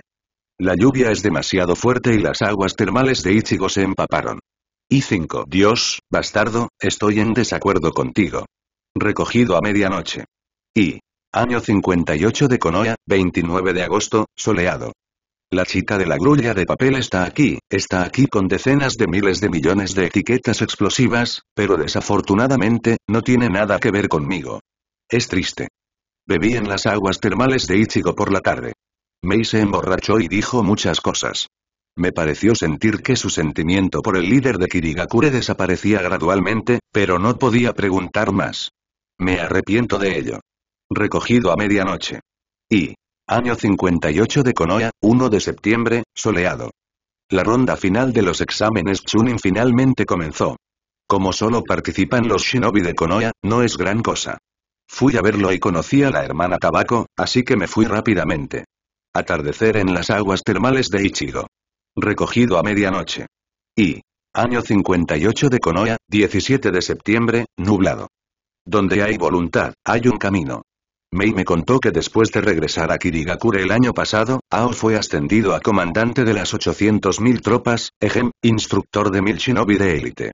La lluvia es demasiado fuerte y las aguas termales de Ichigo se empaparon. Y 5. Dios, bastardo, estoy en desacuerdo contigo. Recogido a medianoche. Y. Año 58 de Conoya, 29 de agosto, soleado. La chica de la grulla de papel está aquí, está aquí con decenas de miles de millones de etiquetas explosivas, pero desafortunadamente, no tiene nada que ver conmigo. Es triste. Bebí en las aguas termales de Ichigo por la tarde. Mei se emborrachó y dijo muchas cosas. Me pareció sentir que su sentimiento por el líder de Kirigakure desaparecía gradualmente, pero no podía preguntar más. Me arrepiento de ello. Recogido a medianoche. Y, Año 58 de Konoha, 1 de septiembre, soleado. La ronda final de los exámenes Chunin finalmente comenzó. Como solo participan los shinobi de Konoya, no es gran cosa. Fui a verlo y conocí a la hermana Tabaco, así que me fui rápidamente. Atardecer en las aguas termales de Ichigo. Recogido a medianoche. Y. Año 58 de Konoha, 17 de septiembre, nublado. Donde hay voluntad, hay un camino. Mei me contó que después de regresar a Kirigakure el año pasado, Ao fue ascendido a comandante de las 800.000 tropas, Ejem, instructor de mil shinobi de élite.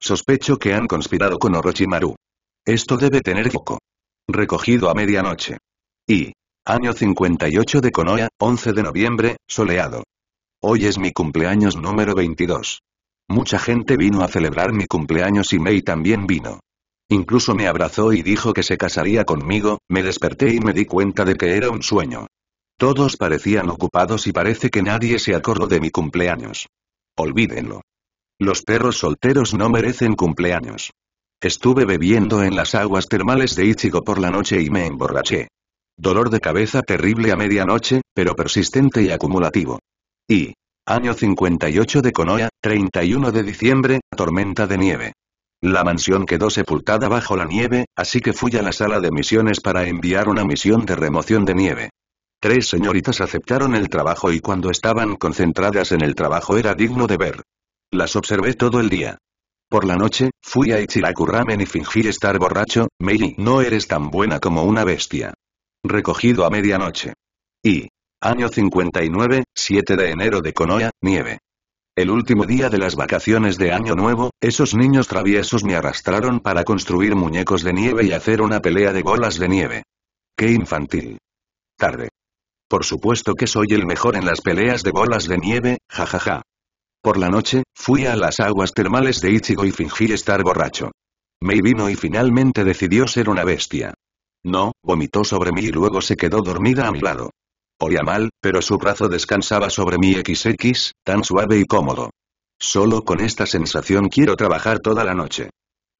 Sospecho que han conspirado con Orochimaru. Esto debe tener foco. Recogido a medianoche. Y. Año 58 de Konoha, 11 de noviembre, soleado. Hoy es mi cumpleaños número 22. Mucha gente vino a celebrar mi cumpleaños y Mei también vino. Incluso me abrazó y dijo que se casaría conmigo, me desperté y me di cuenta de que era un sueño. Todos parecían ocupados y parece que nadie se acordó de mi cumpleaños. Olvídenlo. Los perros solteros no merecen cumpleaños. Estuve bebiendo en las aguas termales de Ichigo por la noche y me emborraché. Dolor de cabeza terrible a medianoche, pero persistente y acumulativo. Y. Año 58 de Konoha, 31 de diciembre, tormenta de nieve. La mansión quedó sepultada bajo la nieve, así que fui a la sala de misiones para enviar una misión de remoción de nieve. Tres señoritas aceptaron el trabajo y cuando estaban concentradas en el trabajo era digno de ver. Las observé todo el día. Por la noche, fui a Ichiraku y fingí estar borracho, Mei, no eres tan buena como una bestia. Recogido a medianoche. Y. Año 59, 7 de enero de Konoya, nieve. El último día de las vacaciones de Año Nuevo, esos niños traviesos me arrastraron para construir muñecos de nieve y hacer una pelea de bolas de nieve. ¡Qué infantil! Tarde. Por supuesto que soy el mejor en las peleas de bolas de nieve, jajaja. Por la noche, fui a las aguas termales de Ichigo y fingí estar borracho. Me vino y finalmente decidió ser una bestia. No, vomitó sobre mí y luego se quedó dormida a mi lado. Oía mal, pero su brazo descansaba sobre mi XX, tan suave y cómodo. Solo con esta sensación quiero trabajar toda la noche.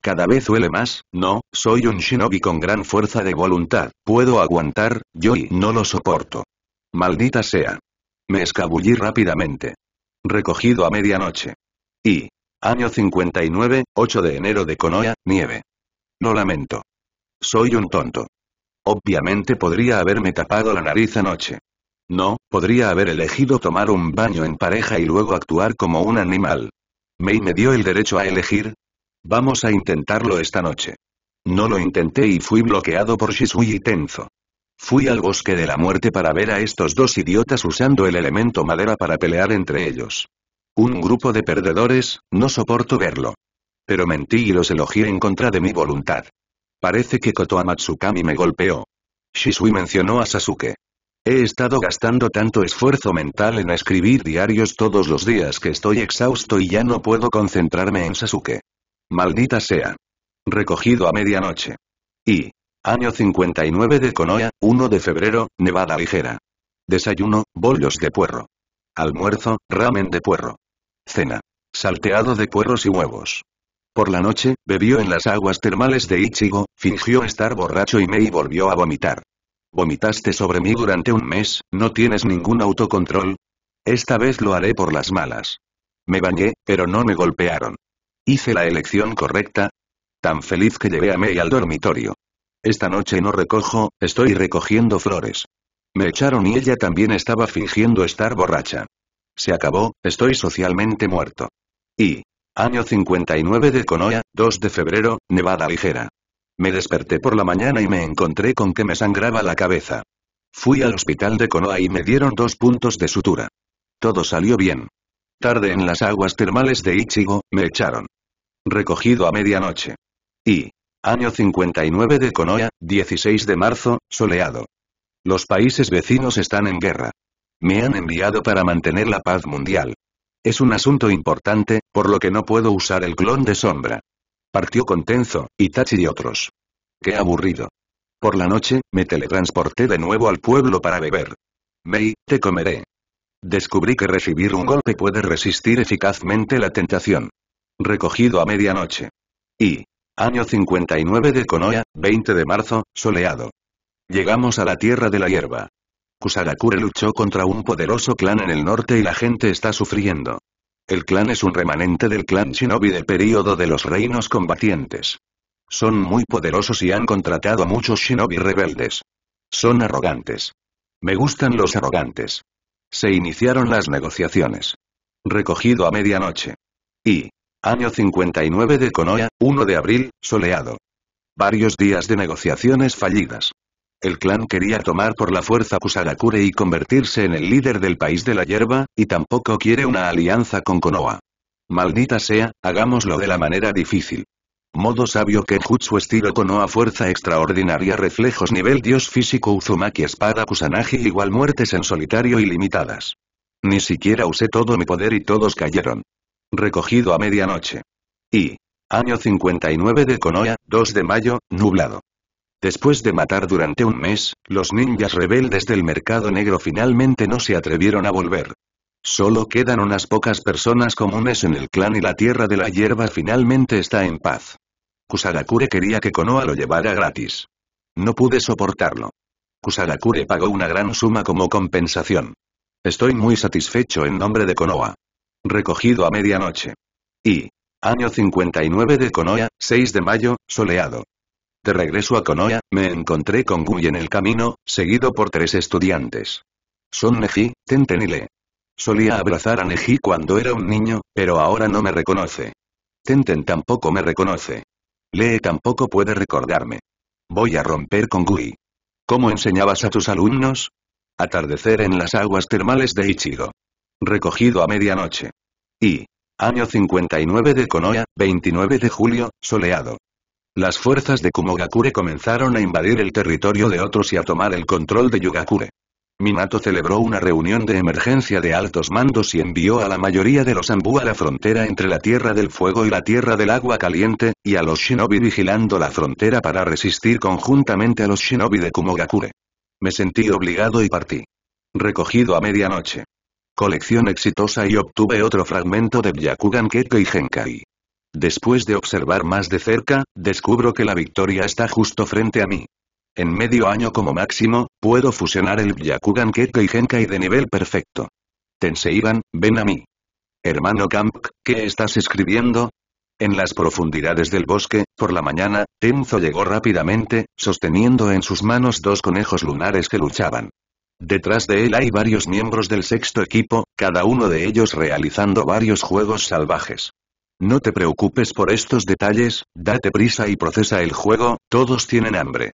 Cada vez huele más, no, soy un shinobi con gran fuerza de voluntad, puedo aguantar, yo y no lo soporto. Maldita sea. Me escabullí rápidamente. Recogido a medianoche. Y. Año 59, 8 de enero de Konoya, nieve. Lo lamento. Soy un tonto. Obviamente podría haberme tapado la nariz anoche. No, podría haber elegido tomar un baño en pareja y luego actuar como un animal. Mei me dio el derecho a elegir. Vamos a intentarlo esta noche. No lo intenté y fui bloqueado por Shisui y Tenzo. Fui al bosque de la muerte para ver a estos dos idiotas usando el elemento madera para pelear entre ellos. Un grupo de perdedores, no soporto verlo. Pero mentí y los elogié en contra de mi voluntad. Parece que Kotoa Matsukami me golpeó. Shisui mencionó a Sasuke. He estado gastando tanto esfuerzo mental en escribir diarios todos los días que estoy exhausto y ya no puedo concentrarme en Sasuke. Maldita sea. Recogido a medianoche. Y. Año 59 de Konoha, 1 de febrero, nevada ligera. Desayuno, bollos de puerro. Almuerzo, ramen de puerro. Cena. Salteado de puerros y huevos. Por la noche, bebió en las aguas termales de Ichigo, fingió estar borracho y Mei volvió a vomitar. Vomitaste sobre mí durante un mes, ¿no tienes ningún autocontrol? Esta vez lo haré por las malas. Me bañé, pero no me golpearon. ¿Hice la elección correcta? Tan feliz que llevé a May al dormitorio. Esta noche no recojo, estoy recogiendo flores. Me echaron y ella también estaba fingiendo estar borracha. Se acabó, estoy socialmente muerto. Y. Año 59 de Conoya, 2 de febrero, nevada ligera. Me desperté por la mañana y me encontré con que me sangraba la cabeza. Fui al hospital de Konoha y me dieron dos puntos de sutura. Todo salió bien. Tarde en las aguas termales de Ichigo, me echaron. Recogido a medianoche. Y. Año 59 de Konoha, 16 de marzo, soleado. Los países vecinos están en guerra. Me han enviado para mantener la paz mundial. Es un asunto importante, por lo que no puedo usar el clon de sombra. Partió con Tenzo, Itachi y otros. ¡Qué aburrido! Por la noche, me teletransporté de nuevo al pueblo para beber. Mei, te comeré. Descubrí que recibir un golpe puede resistir eficazmente la tentación. Recogido a medianoche. Y. Año 59 de Konoha, 20 de marzo, soleado. Llegamos a la tierra de la hierba. Kusagakure luchó contra un poderoso clan en el norte y la gente está sufriendo. El clan es un remanente del clan shinobi del período de los reinos combatientes. Son muy poderosos y han contratado a muchos shinobi rebeldes. Son arrogantes. Me gustan los arrogantes. Se iniciaron las negociaciones. Recogido a medianoche. Y. Año 59 de Konoya, 1 de abril, soleado. Varios días de negociaciones fallidas el clan quería tomar por la fuerza Kusagakure y convertirse en el líder del país de la hierba, y tampoco quiere una alianza con Konoha. Maldita sea, hagámoslo de la manera difícil. Modo sabio Kenjutsu estilo Konoha fuerza extraordinaria reflejos nivel dios físico Uzumaki espada Kusanagi igual muertes en solitario ilimitadas. Ni siquiera usé todo mi poder y todos cayeron. Recogido a medianoche. Y. Año 59 de Konoha, 2 de mayo, nublado. Después de matar durante un mes, los ninjas rebeldes del mercado negro finalmente no se atrevieron a volver. Solo quedan unas pocas personas comunes en el clan y la tierra de la hierba finalmente está en paz. Kusagakure quería que Konoha lo llevara gratis. No pude soportarlo. Kusagakure pagó una gran suma como compensación. Estoy muy satisfecho en nombre de Konoha. Recogido a medianoche. Y. Año 59 de Konoha, 6 de mayo, soleado. De regreso a Konoha, me encontré con Gui en el camino, seguido por tres estudiantes. Son Neji, Tenten y Le. Solía abrazar a Neji cuando era un niño, pero ahora no me reconoce. Tenten tampoco me reconoce. Lee tampoco puede recordarme. Voy a romper con Gui. ¿Cómo enseñabas a tus alumnos? Atardecer en las aguas termales de Ichigo. Recogido a medianoche. Y. Año 59 de Konoya, 29 de julio, soleado. Las fuerzas de Kumogakure comenzaron a invadir el territorio de otros y a tomar el control de Yugakure. Minato celebró una reunión de emergencia de altos mandos y envió a la mayoría de los Anbu a la frontera entre la Tierra del Fuego y la Tierra del Agua Caliente, y a los shinobi vigilando la frontera para resistir conjuntamente a los shinobi de Kumogakure. Me sentí obligado y partí. Recogido a medianoche. Colección exitosa y obtuve otro fragmento de Byakugan y Genkai. Después de observar más de cerca, descubro que la victoria está justo frente a mí. En medio año como máximo, puedo fusionar el Byakugan Kekkei Genkai de nivel perfecto. Tenseiban, ven a mí. Hermano Kamp, ¿qué estás escribiendo? En las profundidades del bosque, por la mañana, Tenzo llegó rápidamente, sosteniendo en sus manos dos conejos lunares que luchaban. Detrás de él hay varios miembros del sexto equipo, cada uno de ellos realizando varios juegos salvajes. No te preocupes por estos detalles, date prisa y procesa el juego, todos tienen hambre.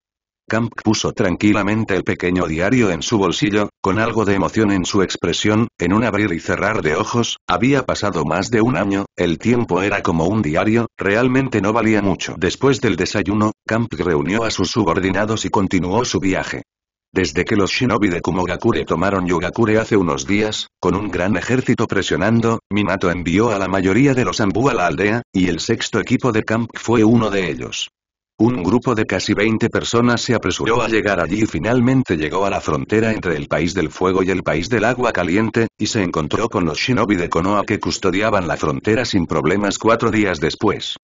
Camp puso tranquilamente el pequeño diario en su bolsillo, con algo de emoción en su expresión, en un abrir y cerrar de ojos, había pasado más de un año, el tiempo era como un diario, realmente no valía mucho. Después del desayuno, Camp reunió a sus subordinados y continuó su viaje. Desde que los shinobi de Kumogakure tomaron Yugakure hace unos días, con un gran ejército presionando, Minato envió a la mayoría de los Anbu a la aldea, y el sexto equipo de camp fue uno de ellos. Un grupo de casi 20 personas se apresuró a llegar allí y finalmente llegó a la frontera entre el país del fuego y el país del agua caliente, y se encontró con los shinobi de Konoha que custodiaban la frontera sin problemas cuatro días después.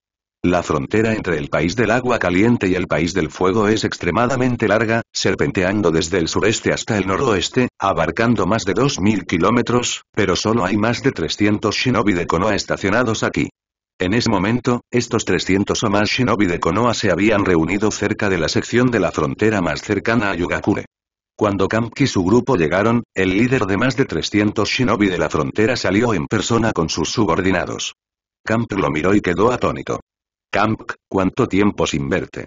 La frontera entre el país del agua caliente y el país del fuego es extremadamente larga, serpenteando desde el sureste hasta el noroeste, abarcando más de 2.000 kilómetros, pero solo hay más de 300 shinobi de Konoha estacionados aquí. En ese momento, estos 300 o más shinobi de Konoha se habían reunido cerca de la sección de la frontera más cercana a Yugakure. Cuando Camp y su grupo llegaron, el líder de más de 300 shinobi de la frontera salió en persona con sus subordinados. Camp lo miró y quedó atónito. Camp, cuánto tiempo sin verte.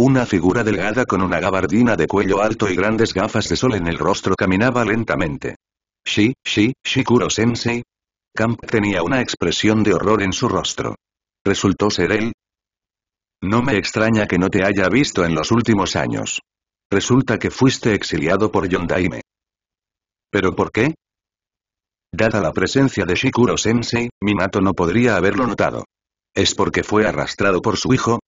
Una figura delgada con una gabardina de cuello alto y grandes gafas de sol en el rostro caminaba lentamente. Shi, Shi, Shikuro Sensei. Camp tenía una expresión de horror en su rostro. ¿Resultó ser él? No me extraña que no te haya visto en los últimos años. Resulta que fuiste exiliado por Yondaime. ¿Pero por qué? Dada la presencia de Shikuro Sensei, Minato no podría haberlo notado. ¿Es porque fue arrastrado por su hijo?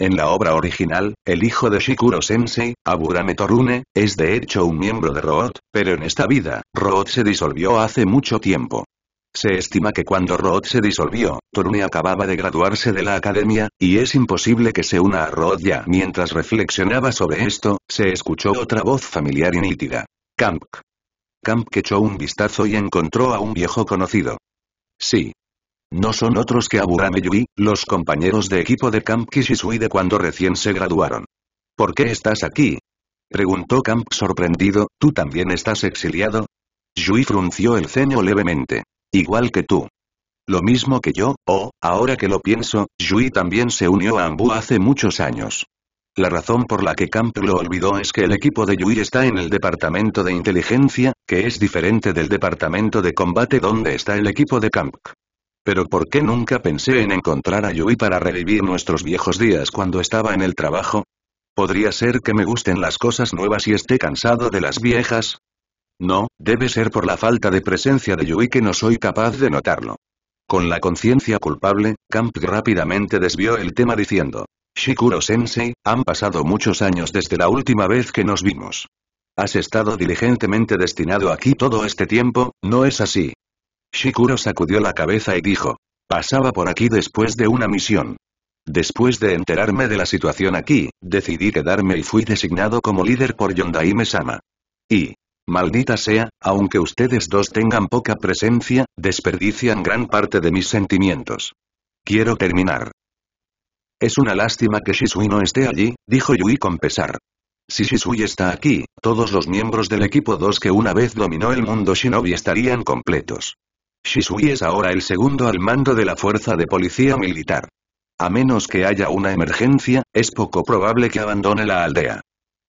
En la obra original, el hijo de Shikuro Sensei, Aburame Torune, es de hecho un miembro de Root, pero en esta vida, Root se disolvió hace mucho tiempo. Se estima que cuando Root se disolvió, Torune acababa de graduarse de la academia, y es imposible que se una a Root ya. Mientras reflexionaba sobre esto, se escuchó otra voz familiar y nítida. Kamp. Kamp echó un vistazo y encontró a un viejo conocido. Sí, no son otros que Aburame Yui, los compañeros de equipo de Camp de cuando recién se graduaron. ¿Por qué estás aquí? Preguntó Camp sorprendido, ¿tú también estás exiliado? Yui frunció el ceño levemente. Igual que tú. Lo mismo que yo, oh, ahora que lo pienso, Yui también se unió a Ambu hace muchos años. La razón por la que Camp lo olvidó es que el equipo de Yui está en el departamento de inteligencia, que es diferente del departamento de combate donde está el equipo de Camp. Pero ¿por qué nunca pensé en encontrar a Yui para revivir nuestros viejos días cuando estaba en el trabajo? ¿Podría ser que me gusten las cosas nuevas y esté cansado de las viejas? No, debe ser por la falta de presencia de Yui que no soy capaz de notarlo. Con la conciencia culpable, Camp rápidamente desvió el tema diciendo, Shikuro-sensei, han pasado muchos años desde la última vez que nos vimos. Has estado diligentemente destinado aquí todo este tiempo, ¿no es así? Shikuro sacudió la cabeza y dijo. Pasaba por aquí después de una misión. Después de enterarme de la situación aquí, decidí quedarme y fui designado como líder por Yondaime-sama. Y, maldita sea, aunque ustedes dos tengan poca presencia, desperdician gran parte de mis sentimientos. Quiero terminar. Es una lástima que Shisui no esté allí, dijo Yui con pesar. Si Shisui está aquí, todos los miembros del equipo 2 que una vez dominó el mundo shinobi estarían completos. Shisui es ahora el segundo al mando de la fuerza de policía militar. A menos que haya una emergencia, es poco probable que abandone la aldea.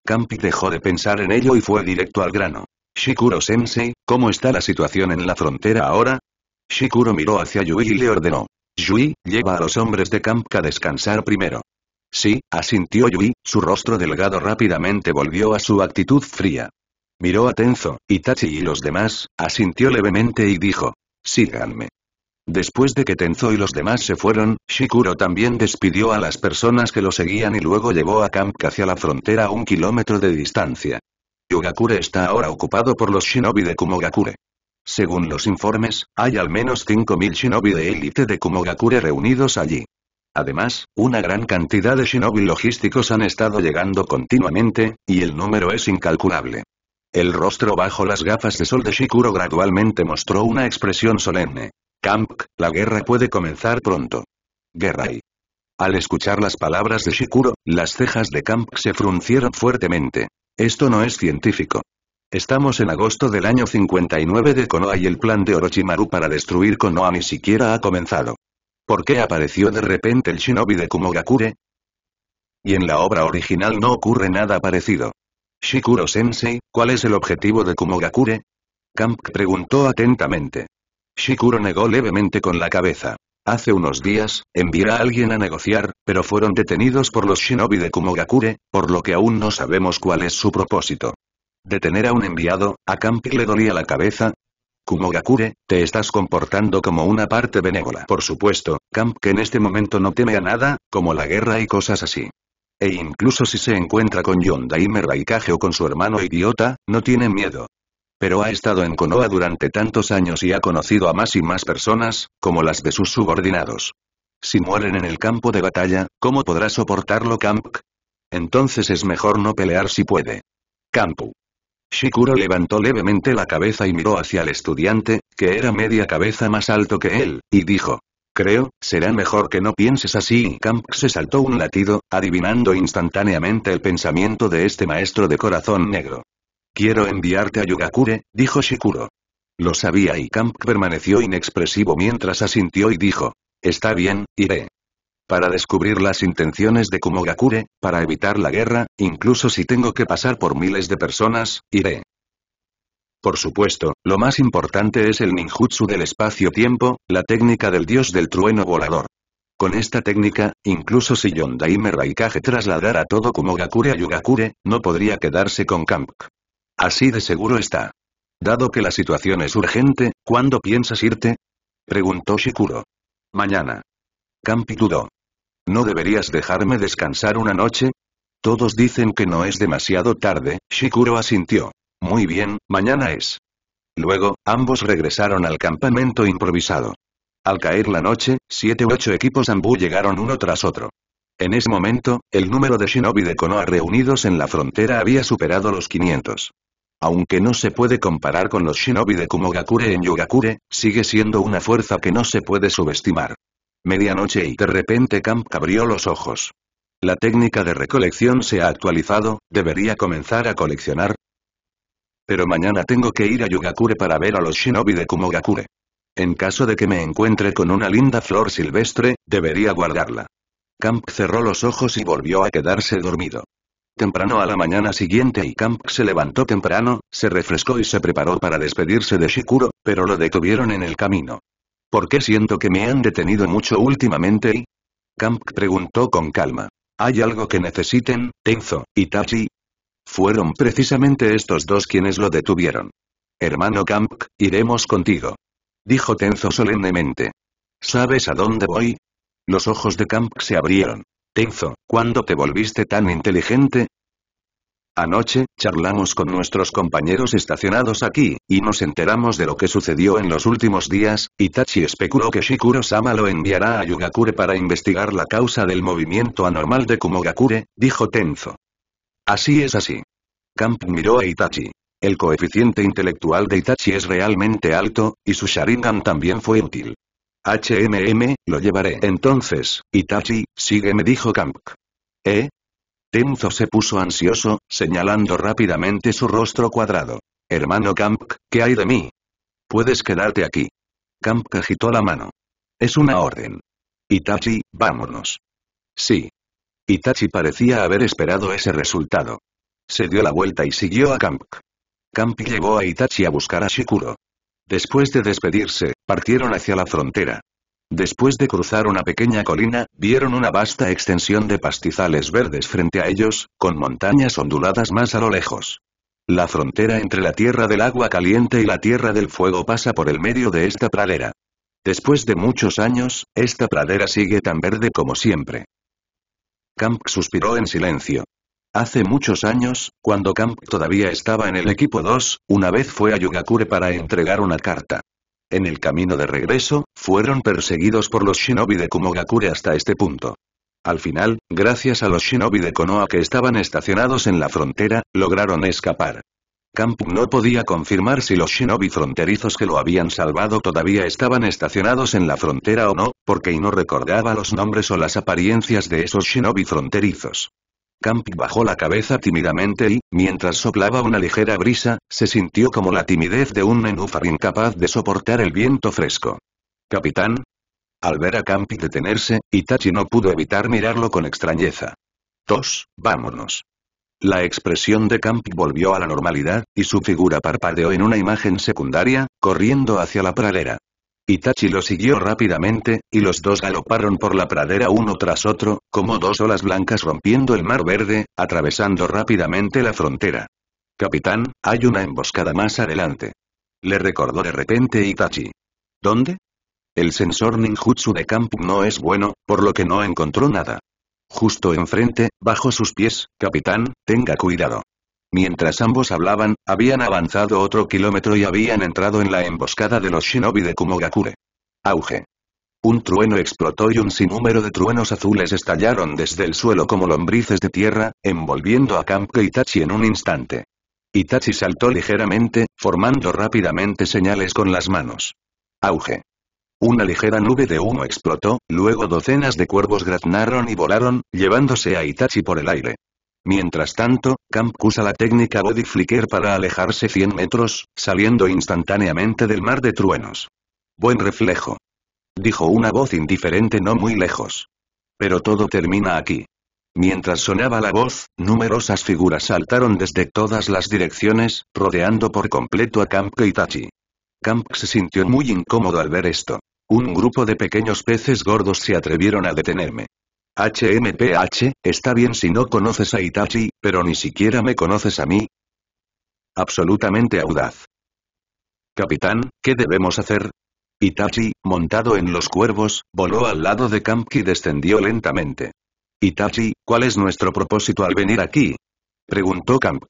Campi dejó de pensar en ello y fue directo al grano. Shikuro-sensei, ¿cómo está la situación en la frontera ahora? Shikuro miró hacia Yui y le ordenó. Yui, lleva a los hombres de Kampka a descansar primero. Sí, asintió Yui, su rostro delgado rápidamente volvió a su actitud fría. Miró a Tenzo, Itachi y los demás, asintió levemente y dijo, síganme. Después de que Tenzo y los demás se fueron, Shikuro también despidió a las personas que lo seguían y luego llevó a Camp hacia la frontera a un kilómetro de distancia. Yugakure está ahora ocupado por los shinobi de Kumogakure. Según los informes, hay al menos 5.000 shinobi de élite de Kumogakure reunidos allí. Además, una gran cantidad de shinobi logísticos han estado llegando continuamente, y el número es incalculable. El rostro bajo las gafas de sol de Shikuro gradualmente mostró una expresión solemne. Camp, la guerra puede comenzar pronto. y Al escuchar las palabras de Shikuro, las cejas de Camp se fruncieron fuertemente. Esto no es científico. Estamos en agosto del año 59 de Konoha y el plan de Orochimaru para destruir Konoha ni siquiera ha comenzado. ¿Por qué apareció de repente el shinobi de Kumogakure? Y en la obra original no ocurre nada parecido. Shikuro-sensei, ¿cuál es el objetivo de Kumogakure? Kamp preguntó atentamente. Shikuro negó levemente con la cabeza. Hace unos días, envié a alguien a negociar, pero fueron detenidos por los shinobi de Kumogakure, por lo que aún no sabemos cuál es su propósito. Detener a un enviado, a Kamp le dolía la cabeza. Kumogakure, te estás comportando como una parte benévola. Por supuesto, Kamp que en este momento no teme a nada, como la guerra y cosas así. E incluso si se encuentra con Yondaime y o con su hermano idiota, no tiene miedo. Pero ha estado en Konoha durante tantos años y ha conocido a más y más personas, como las de sus subordinados. Si mueren en el campo de batalla, ¿cómo podrá soportarlo Kampk? Entonces es mejor no pelear si puede. Kampu. Shikuro levantó levemente la cabeza y miró hacia el estudiante, que era media cabeza más alto que él, y dijo. Creo, será mejor que no pienses así. Camp se saltó un latido, adivinando instantáneamente el pensamiento de este maestro de corazón negro. Quiero enviarte a Yugakure, dijo Shikuro. Lo sabía y Camp permaneció inexpresivo mientras asintió y dijo. Está bien, iré. Para descubrir las intenciones de Kumogakure, para evitar la guerra, incluso si tengo que pasar por miles de personas, iré. Por supuesto, lo más importante es el ninjutsu del espacio-tiempo, la técnica del dios del trueno volador. Con esta técnica, incluso si Yondaime Raikage trasladara todo gakure a Yugakure, no podría quedarse con Kampk. Así de seguro está. Dado que la situación es urgente, ¿cuándo piensas irte? Preguntó Shikuro. Mañana. Kampi ¿No deberías dejarme descansar una noche? Todos dicen que no es demasiado tarde, Shikuro asintió. Muy bien, mañana es. Luego, ambos regresaron al campamento improvisado. Al caer la noche, siete u ocho equipos Ambu llegaron uno tras otro. En ese momento, el número de shinobi de Konoha reunidos en la frontera había superado los 500. Aunque no se puede comparar con los shinobi de Kumogakure en Yugakure, sigue siendo una fuerza que no se puede subestimar. Medianoche y de repente Camp abrió los ojos. La técnica de recolección se ha actualizado, debería comenzar a coleccionar, pero mañana tengo que ir a Yugakure para ver a los shinobi de Kumogakure. En caso de que me encuentre con una linda flor silvestre, debería guardarla. Camp cerró los ojos y volvió a quedarse dormido. Temprano a la mañana siguiente y Camp se levantó temprano, se refrescó y se preparó para despedirse de Shikuro, pero lo detuvieron en el camino. ¿Por qué siento que me han detenido mucho últimamente y? Camp preguntó con calma. ¿Hay algo que necesiten, Tenzo, Itachi? Fueron precisamente estos dos quienes lo detuvieron. Hermano Camp, iremos contigo. Dijo Tenzo solemnemente. ¿Sabes a dónde voy? Los ojos de Camp se abrieron. Tenzo, ¿cuándo te volviste tan inteligente? Anoche, charlamos con nuestros compañeros estacionados aquí, y nos enteramos de lo que sucedió en los últimos días, Itachi especuló que Shikuro-sama lo enviará a Yugakure para investigar la causa del movimiento anormal de Kumogakure, dijo Tenzo. Así es así. Camp miró a e Itachi. El coeficiente intelectual de Itachi es realmente alto, y su Sharingan también fue útil. HMM, lo llevaré. Entonces, Itachi, sígueme dijo Camp. ¿Eh? Tenzo se puso ansioso, señalando rápidamente su rostro cuadrado. Hermano Camp, ¿qué hay de mí? Puedes quedarte aquí. Camp agitó la mano. Es una orden. Itachi, vámonos. Sí. Itachi parecía haber esperado ese resultado. Se dio la vuelta y siguió a Camp. Camp llevó a Itachi a buscar a Shikuro. Después de despedirse, partieron hacia la frontera. Después de cruzar una pequeña colina, vieron una vasta extensión de pastizales verdes frente a ellos, con montañas onduladas más a lo lejos. La frontera entre la tierra del agua caliente y la tierra del fuego pasa por el medio de esta pradera. Después de muchos años, esta pradera sigue tan verde como siempre. Camp suspiró en silencio. Hace muchos años, cuando Camp todavía estaba en el equipo 2, una vez fue a Yugakure para entregar una carta. En el camino de regreso, fueron perseguidos por los shinobi de Kumogakure hasta este punto. Al final, gracias a los shinobi de Konoha que estaban estacionados en la frontera, lograron escapar. Camp no podía confirmar si los shinobi fronterizos que lo habían salvado todavía estaban estacionados en la frontera o no, porque y no recordaba los nombres o las apariencias de esos shinobi fronterizos. Camp bajó la cabeza tímidamente y, mientras soplaba una ligera brisa, se sintió como la timidez de un nenúfar incapaz de soportar el viento fresco. Capitán. Al ver a Camp detenerse, Itachi no pudo evitar mirarlo con extrañeza. Tos, vámonos. La expresión de Camp volvió a la normalidad, y su figura parpadeó en una imagen secundaria, corriendo hacia la pradera. Itachi lo siguió rápidamente, y los dos galoparon por la pradera uno tras otro, como dos olas blancas rompiendo el mar verde, atravesando rápidamente la frontera. Capitán, hay una emboscada más adelante. Le recordó de repente Itachi. ¿Dónde? El sensor ninjutsu de Camp no es bueno, por lo que no encontró nada. Justo enfrente, bajo sus pies, capitán, tenga cuidado. Mientras ambos hablaban, habían avanzado otro kilómetro y habían entrado en la emboscada de los shinobi de Kumogakure. Auge. Un trueno explotó y un sinnúmero de truenos azules estallaron desde el suelo como lombrices de tierra, envolviendo a Kamke Itachi en un instante. Itachi saltó ligeramente, formando rápidamente señales con las manos. Auge. Una ligera nube de humo explotó, luego docenas de cuervos graznaron y volaron, llevándose a Itachi por el aire. Mientras tanto, Camp usa la técnica Body Flicker para alejarse 100 metros, saliendo instantáneamente del mar de truenos. Buen reflejo. Dijo una voz indiferente no muy lejos. Pero todo termina aquí. Mientras sonaba la voz, numerosas figuras saltaron desde todas las direcciones, rodeando por completo a Camp Itachi. Kamp se sintió muy incómodo al ver esto. Un grupo de pequeños peces gordos se atrevieron a detenerme. HMPH, está bien si no conoces a Itachi, pero ni siquiera me conoces a mí. Absolutamente audaz. Capitán, ¿qué debemos hacer? Itachi, montado en los cuervos, voló al lado de Camp y descendió lentamente. Itachi, ¿cuál es nuestro propósito al venir aquí? Preguntó Camp.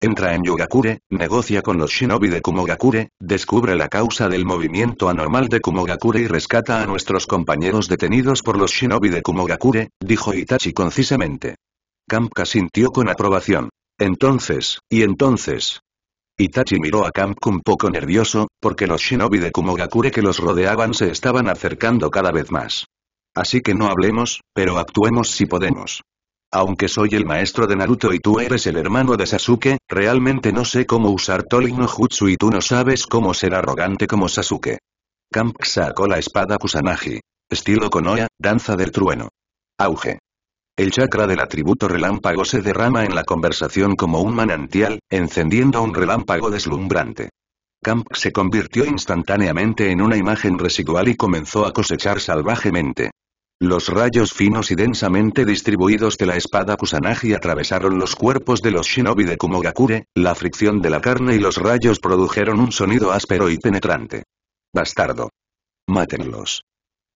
Entra en Yugakure, negocia con los shinobi de Kumogakure, descubre la causa del movimiento anormal de Kumogakure y rescata a nuestros compañeros detenidos por los shinobi de Kumogakure, dijo Itachi concisamente. Kampka sintió con aprobación. Entonces, y entonces. Itachi miró a Kampka un poco nervioso, porque los shinobi de Kumogakure que los rodeaban se estaban acercando cada vez más. Así que no hablemos, pero actuemos si podemos. Aunque soy el maestro de Naruto y tú eres el hermano de Sasuke, realmente no sé cómo usar Tolino Jutsu y tú no sabes cómo ser arrogante como Sasuke. Kamp sacó la espada Kusanagi. Estilo Konoha, danza del trueno. Auge. El chakra del atributo relámpago se derrama en la conversación como un manantial, encendiendo un relámpago deslumbrante. Kamp se convirtió instantáneamente en una imagen residual y comenzó a cosechar salvajemente. Los rayos finos y densamente distribuidos de la espada Kusanagi atravesaron los cuerpos de los shinobi de Kumogakure, la fricción de la carne y los rayos produjeron un sonido áspero y penetrante. Bastardo. Mátenlos.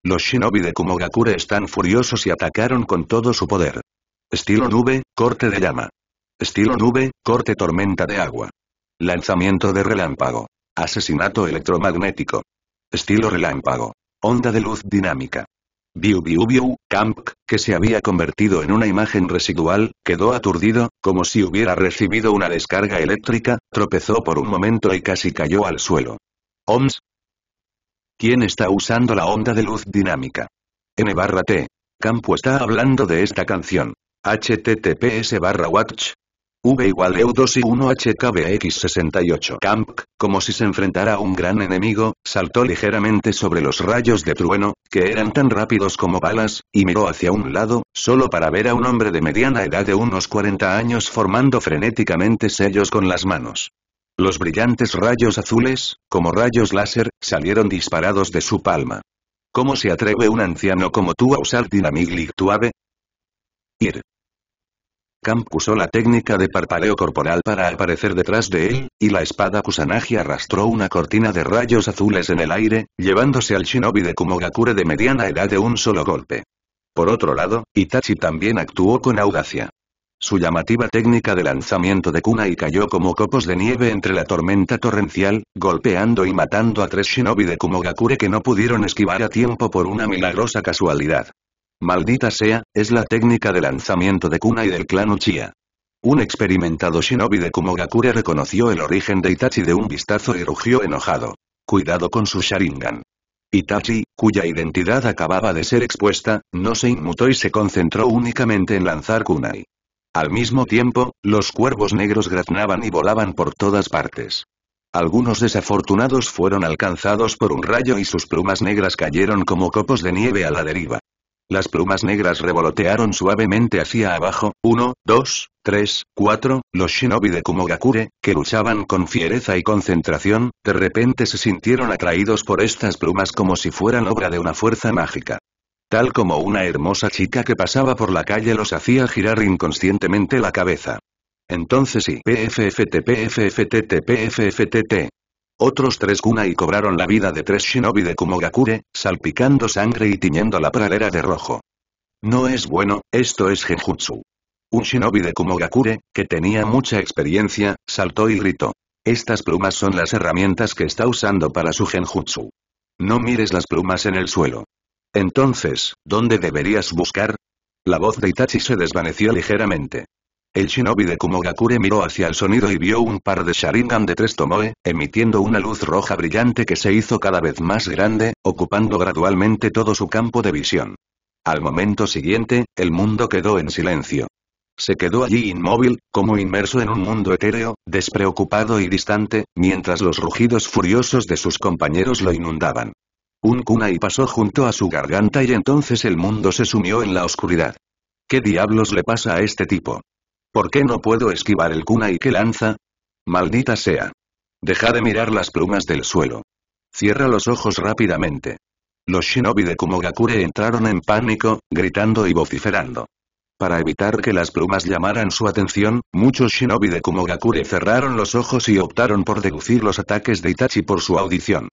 Los shinobi de Kumogakure están furiosos y atacaron con todo su poder. Estilo nube, corte de llama. Estilo nube, corte tormenta de agua. Lanzamiento de relámpago. Asesinato electromagnético. Estilo relámpago. Onda de luz dinámica. Biubiu Biu que se había convertido en una imagen residual, quedó aturdido, como si hubiera recibido una descarga eléctrica, tropezó por un momento y casi cayó al suelo. OMS. ¿Quién está usando la onda de luz dinámica? N barra T. Campo está hablando de esta canción. https barra watch, V igual EU2 y 1 HKBX68 Kamp, como si se enfrentara a un gran enemigo, saltó ligeramente sobre los rayos de trueno, que eran tan rápidos como balas, y miró hacia un lado, solo para ver a un hombre de mediana edad de unos 40 años formando frenéticamente sellos con las manos. Los brillantes rayos azules, como rayos láser, salieron disparados de su palma. ¿Cómo se atreve un anciano como tú a usar tuave? Ir. Camp usó la técnica de parpadeo corporal para aparecer detrás de él, y la espada Kusanagi arrastró una cortina de rayos azules en el aire, llevándose al shinobi de Kumogakure de mediana edad de un solo golpe. Por otro lado, Itachi también actuó con audacia. Su llamativa técnica de lanzamiento de Kunai cayó como copos de nieve entre la tormenta torrencial, golpeando y matando a tres shinobi de Kumogakure que no pudieron esquivar a tiempo por una milagrosa casualidad. Maldita sea, es la técnica de lanzamiento de Kunai del clan Uchiha. Un experimentado shinobi de Kumogakure reconoció el origen de Itachi de un vistazo y rugió enojado. Cuidado con su Sharingan. Itachi, cuya identidad acababa de ser expuesta, no se inmutó y se concentró únicamente en lanzar kunai. Al mismo tiempo, los cuervos negros graznaban y volaban por todas partes. Algunos desafortunados fueron alcanzados por un rayo y sus plumas negras cayeron como copos de nieve a la deriva. Las plumas negras revolotearon suavemente hacia abajo, uno, dos, tres, cuatro, los shinobi de Kumogakure, que luchaban con fiereza y concentración, de repente se sintieron atraídos por estas plumas como si fueran obra de una fuerza mágica. Tal como una hermosa chica que pasaba por la calle los hacía girar inconscientemente la cabeza. Entonces y otros tres kunai cobraron la vida de tres shinobi de Kumogakure, salpicando sangre y tiñendo la pradera de rojo. No es bueno, esto es genjutsu. Un shinobi de Kumogakure, que tenía mucha experiencia, saltó y gritó. Estas plumas son las herramientas que está usando para su genjutsu. No mires las plumas en el suelo. Entonces, ¿dónde deberías buscar? La voz de Itachi se desvaneció ligeramente. El shinobi de Kumogakure miró hacia el sonido y vio un par de Sharingan de tres Tomoe, emitiendo una luz roja brillante que se hizo cada vez más grande, ocupando gradualmente todo su campo de visión. Al momento siguiente, el mundo quedó en silencio. Se quedó allí inmóvil, como inmerso en un mundo etéreo, despreocupado y distante, mientras los rugidos furiosos de sus compañeros lo inundaban. Un kunai pasó junto a su garganta y entonces el mundo se sumió en la oscuridad. ¿Qué diablos le pasa a este tipo? ¿Por qué no puedo esquivar el kunai que lanza? Maldita sea. Deja de mirar las plumas del suelo. Cierra los ojos rápidamente. Los shinobi de Kumogakure entraron en pánico, gritando y vociferando. Para evitar que las plumas llamaran su atención, muchos shinobi de Kumogakure cerraron los ojos y optaron por deducir los ataques de Itachi por su audición.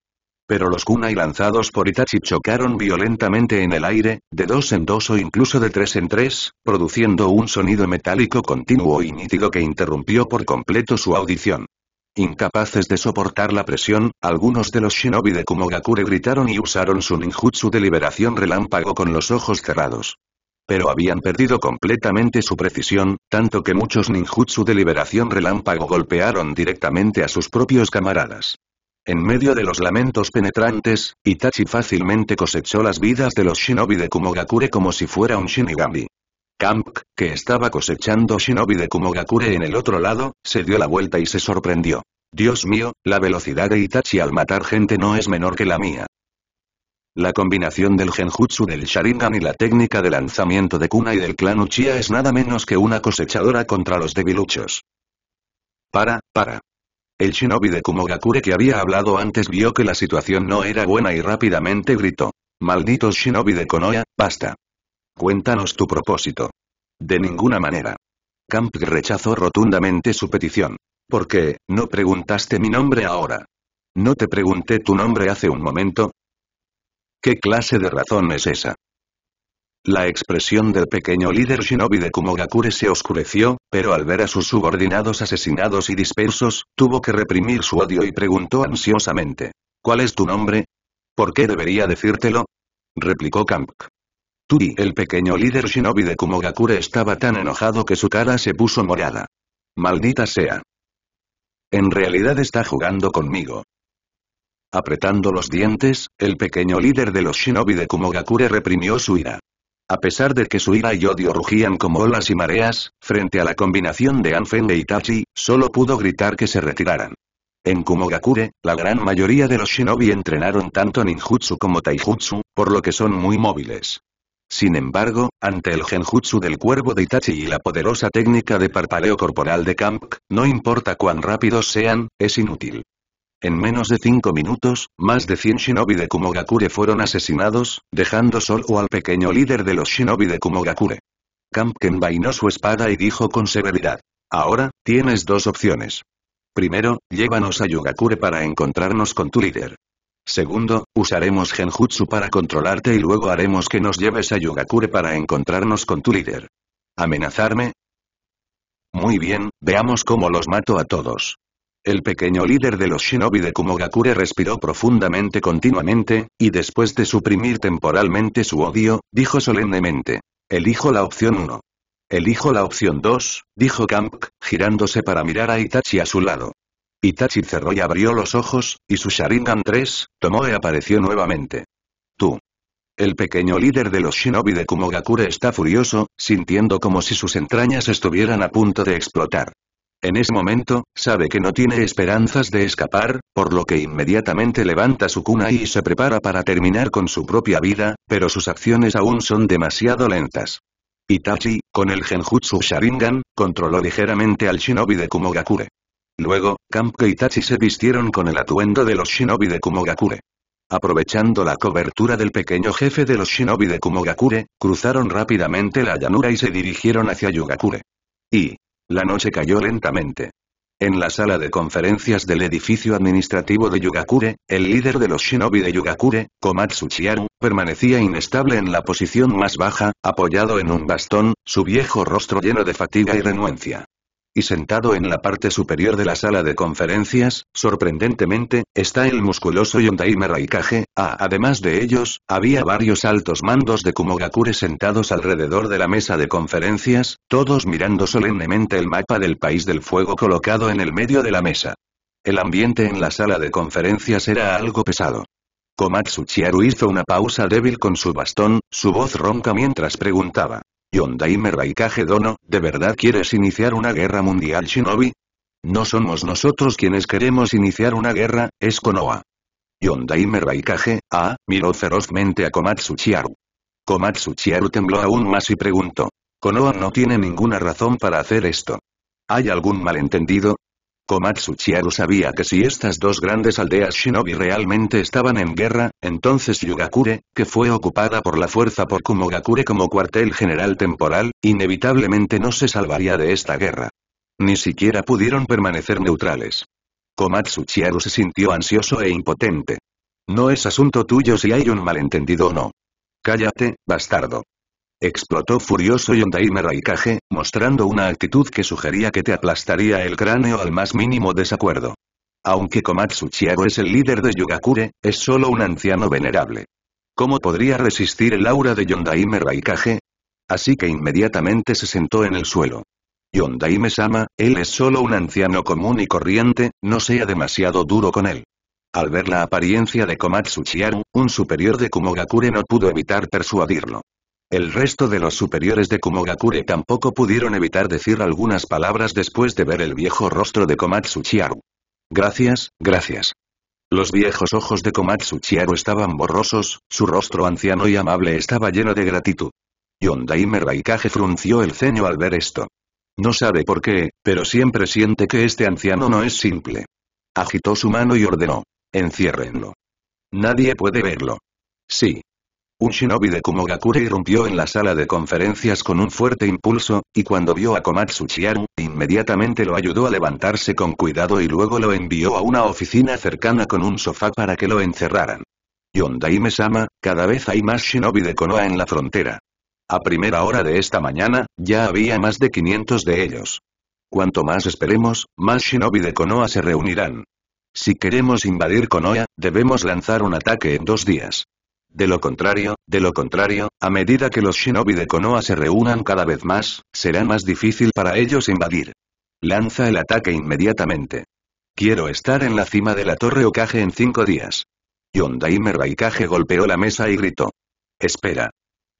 Pero los kunai lanzados por Itachi chocaron violentamente en el aire, de dos en dos o incluso de tres en tres, produciendo un sonido metálico continuo y nítido que interrumpió por completo su audición. Incapaces de soportar la presión, algunos de los shinobi de Kumogakure gritaron y usaron su ninjutsu de liberación relámpago con los ojos cerrados. Pero habían perdido completamente su precisión, tanto que muchos ninjutsu de liberación relámpago golpearon directamente a sus propios camaradas. En medio de los lamentos penetrantes, Itachi fácilmente cosechó las vidas de los shinobi de Kumogakure como si fuera un shinigami. Kamp, que estaba cosechando shinobi de Kumogakure en el otro lado, se dio la vuelta y se sorprendió. Dios mío, la velocidad de Itachi al matar gente no es menor que la mía. La combinación del genjutsu del Sharingan y la técnica de lanzamiento de Kuna y del clan Uchiha es nada menos que una cosechadora contra los debiluchos. Para, para. El shinobi de Kumogakure que había hablado antes vio que la situación no era buena y rápidamente gritó. Malditos shinobi de Konoha, basta. Cuéntanos tu propósito. De ninguna manera. Camp rechazó rotundamente su petición. ¿Por qué, no preguntaste mi nombre ahora? ¿No te pregunté tu nombre hace un momento? ¿Qué clase de razón es esa? La expresión del pequeño líder shinobi de Kumogakure se oscureció, pero al ver a sus subordinados asesinados y dispersos, tuvo que reprimir su odio y preguntó ansiosamente. ¿Cuál es tu nombre? ¿Por qué debería decírtelo? replicó Kamp. Turi, el pequeño líder shinobi de Kumogakure estaba tan enojado que su cara se puso morada. Maldita sea. En realidad está jugando conmigo. Apretando los dientes, el pequeño líder de los shinobi de Kumogakure reprimió su ira. A pesar de que su ira y odio rugían como olas y mareas, frente a la combinación de Anfen e Itachi, solo pudo gritar que se retiraran. En Kumogakure, la gran mayoría de los shinobi entrenaron tanto ninjutsu como taijutsu, por lo que son muy móviles. Sin embargo, ante el genjutsu del cuervo de Itachi y la poderosa técnica de parpaleo corporal de Kamp, no importa cuán rápidos sean, es inútil. En menos de cinco minutos, más de 100 shinobi de Kumogakure fueron asesinados, dejando solo al pequeño líder de los shinobi de Kumogakure. Kampken vainó su espada y dijo con severidad. Ahora, tienes dos opciones. Primero, llévanos a Yugakure para encontrarnos con tu líder. Segundo, usaremos Genjutsu para controlarte y luego haremos que nos lleves a Yugakure para encontrarnos con tu líder. ¿Amenazarme? Muy bien, veamos cómo los mato a todos. El pequeño líder de los shinobi de Kumogakure respiró profundamente continuamente, y después de suprimir temporalmente su odio, dijo solemnemente. Elijo la opción 1. Elijo la opción 2, dijo Kamp, girándose para mirar a Itachi a su lado. Itachi cerró y abrió los ojos, y su Sharingan 3, y apareció nuevamente. Tú. El pequeño líder de los shinobi de Kumogakure está furioso, sintiendo como si sus entrañas estuvieran a punto de explotar. En ese momento, sabe que no tiene esperanzas de escapar, por lo que inmediatamente levanta su cuna y se prepara para terminar con su propia vida, pero sus acciones aún son demasiado lentas. Itachi, con el Genjutsu Sharingan, controló ligeramente al shinobi de Kumogakure. Luego, Kampke y Itachi se vistieron con el atuendo de los shinobi de Kumogakure. Aprovechando la cobertura del pequeño jefe de los shinobi de Kumogakure, cruzaron rápidamente la llanura y se dirigieron hacia Yugakure. Y, la noche cayó lentamente. En la sala de conferencias del edificio administrativo de Yugakure, el líder de los shinobi de Yugakure, Komatsu permanecía inestable en la posición más baja, apoyado en un bastón, su viejo rostro lleno de fatiga y renuencia. Y sentado en la parte superior de la sala de conferencias, sorprendentemente, está el musculoso Yondaime Raikage, ah, además de ellos, había varios altos mandos de Kumogakure sentados alrededor de la mesa de conferencias, todos mirando solemnemente el mapa del País del Fuego colocado en el medio de la mesa. El ambiente en la sala de conferencias era algo pesado. Komatsu hizo una pausa débil con su bastón, su voz ronca mientras preguntaba. Yondaimer Raikage Dono, ¿de verdad quieres iniciar una guerra mundial shinobi? No somos nosotros quienes queremos iniciar una guerra, es Konoha. Yondaimer Raikage, ah, miró ferozmente a Komatsu Chiaru. Komatsu Chiaru tembló aún más y preguntó. Konoha no tiene ninguna razón para hacer esto. ¿Hay algún malentendido? Komatsu Chiaru sabía que si estas dos grandes aldeas shinobi realmente estaban en guerra, entonces Yugakure, que fue ocupada por la fuerza por Kumogakure como cuartel general temporal, inevitablemente no se salvaría de esta guerra. Ni siquiera pudieron permanecer neutrales. Komatsu Chiaru se sintió ansioso e impotente. No es asunto tuyo si hay un malentendido o no. Cállate, bastardo. Explotó furioso Yondaime Raikage, mostrando una actitud que sugería que te aplastaría el cráneo al más mínimo desacuerdo. Aunque Komatsu es el líder de Yugakure, es solo un anciano venerable. ¿Cómo podría resistir el aura de Yondaime Raikage? Así que inmediatamente se sentó en el suelo. Yondaime-sama, él es solo un anciano común y corriente, no sea demasiado duro con él. Al ver la apariencia de Komatsu un superior de Kumogakure no pudo evitar persuadirlo. El resto de los superiores de Kumogakure tampoco pudieron evitar decir algunas palabras después de ver el viejo rostro de Komatsu Gracias, gracias. Los viejos ojos de Komatsu estaban borrosos, su rostro anciano y amable estaba lleno de gratitud. Yondaimer Raikage frunció el ceño al ver esto. No sabe por qué, pero siempre siente que este anciano no es simple. Agitó su mano y ordenó. Enciérrenlo. Nadie puede verlo. Sí, un shinobi de Kumogakure irrumpió en la sala de conferencias con un fuerte impulso, y cuando vio a Komatsu Chiaru, inmediatamente lo ayudó a levantarse con cuidado y luego lo envió a una oficina cercana con un sofá para que lo encerraran. Yondaime-sama, cada vez hay más shinobi de Konoha en la frontera. A primera hora de esta mañana, ya había más de 500 de ellos. Cuanto más esperemos, más shinobi de Konoha se reunirán. Si queremos invadir Konoha, debemos lanzar un ataque en dos días. De lo contrario, de lo contrario, a medida que los shinobi de Konoha se reúnan cada vez más, será más difícil para ellos invadir. Lanza el ataque inmediatamente. Quiero estar en la cima de la torre Okage en cinco días. Yondaime Raikage golpeó la mesa y gritó. Espera.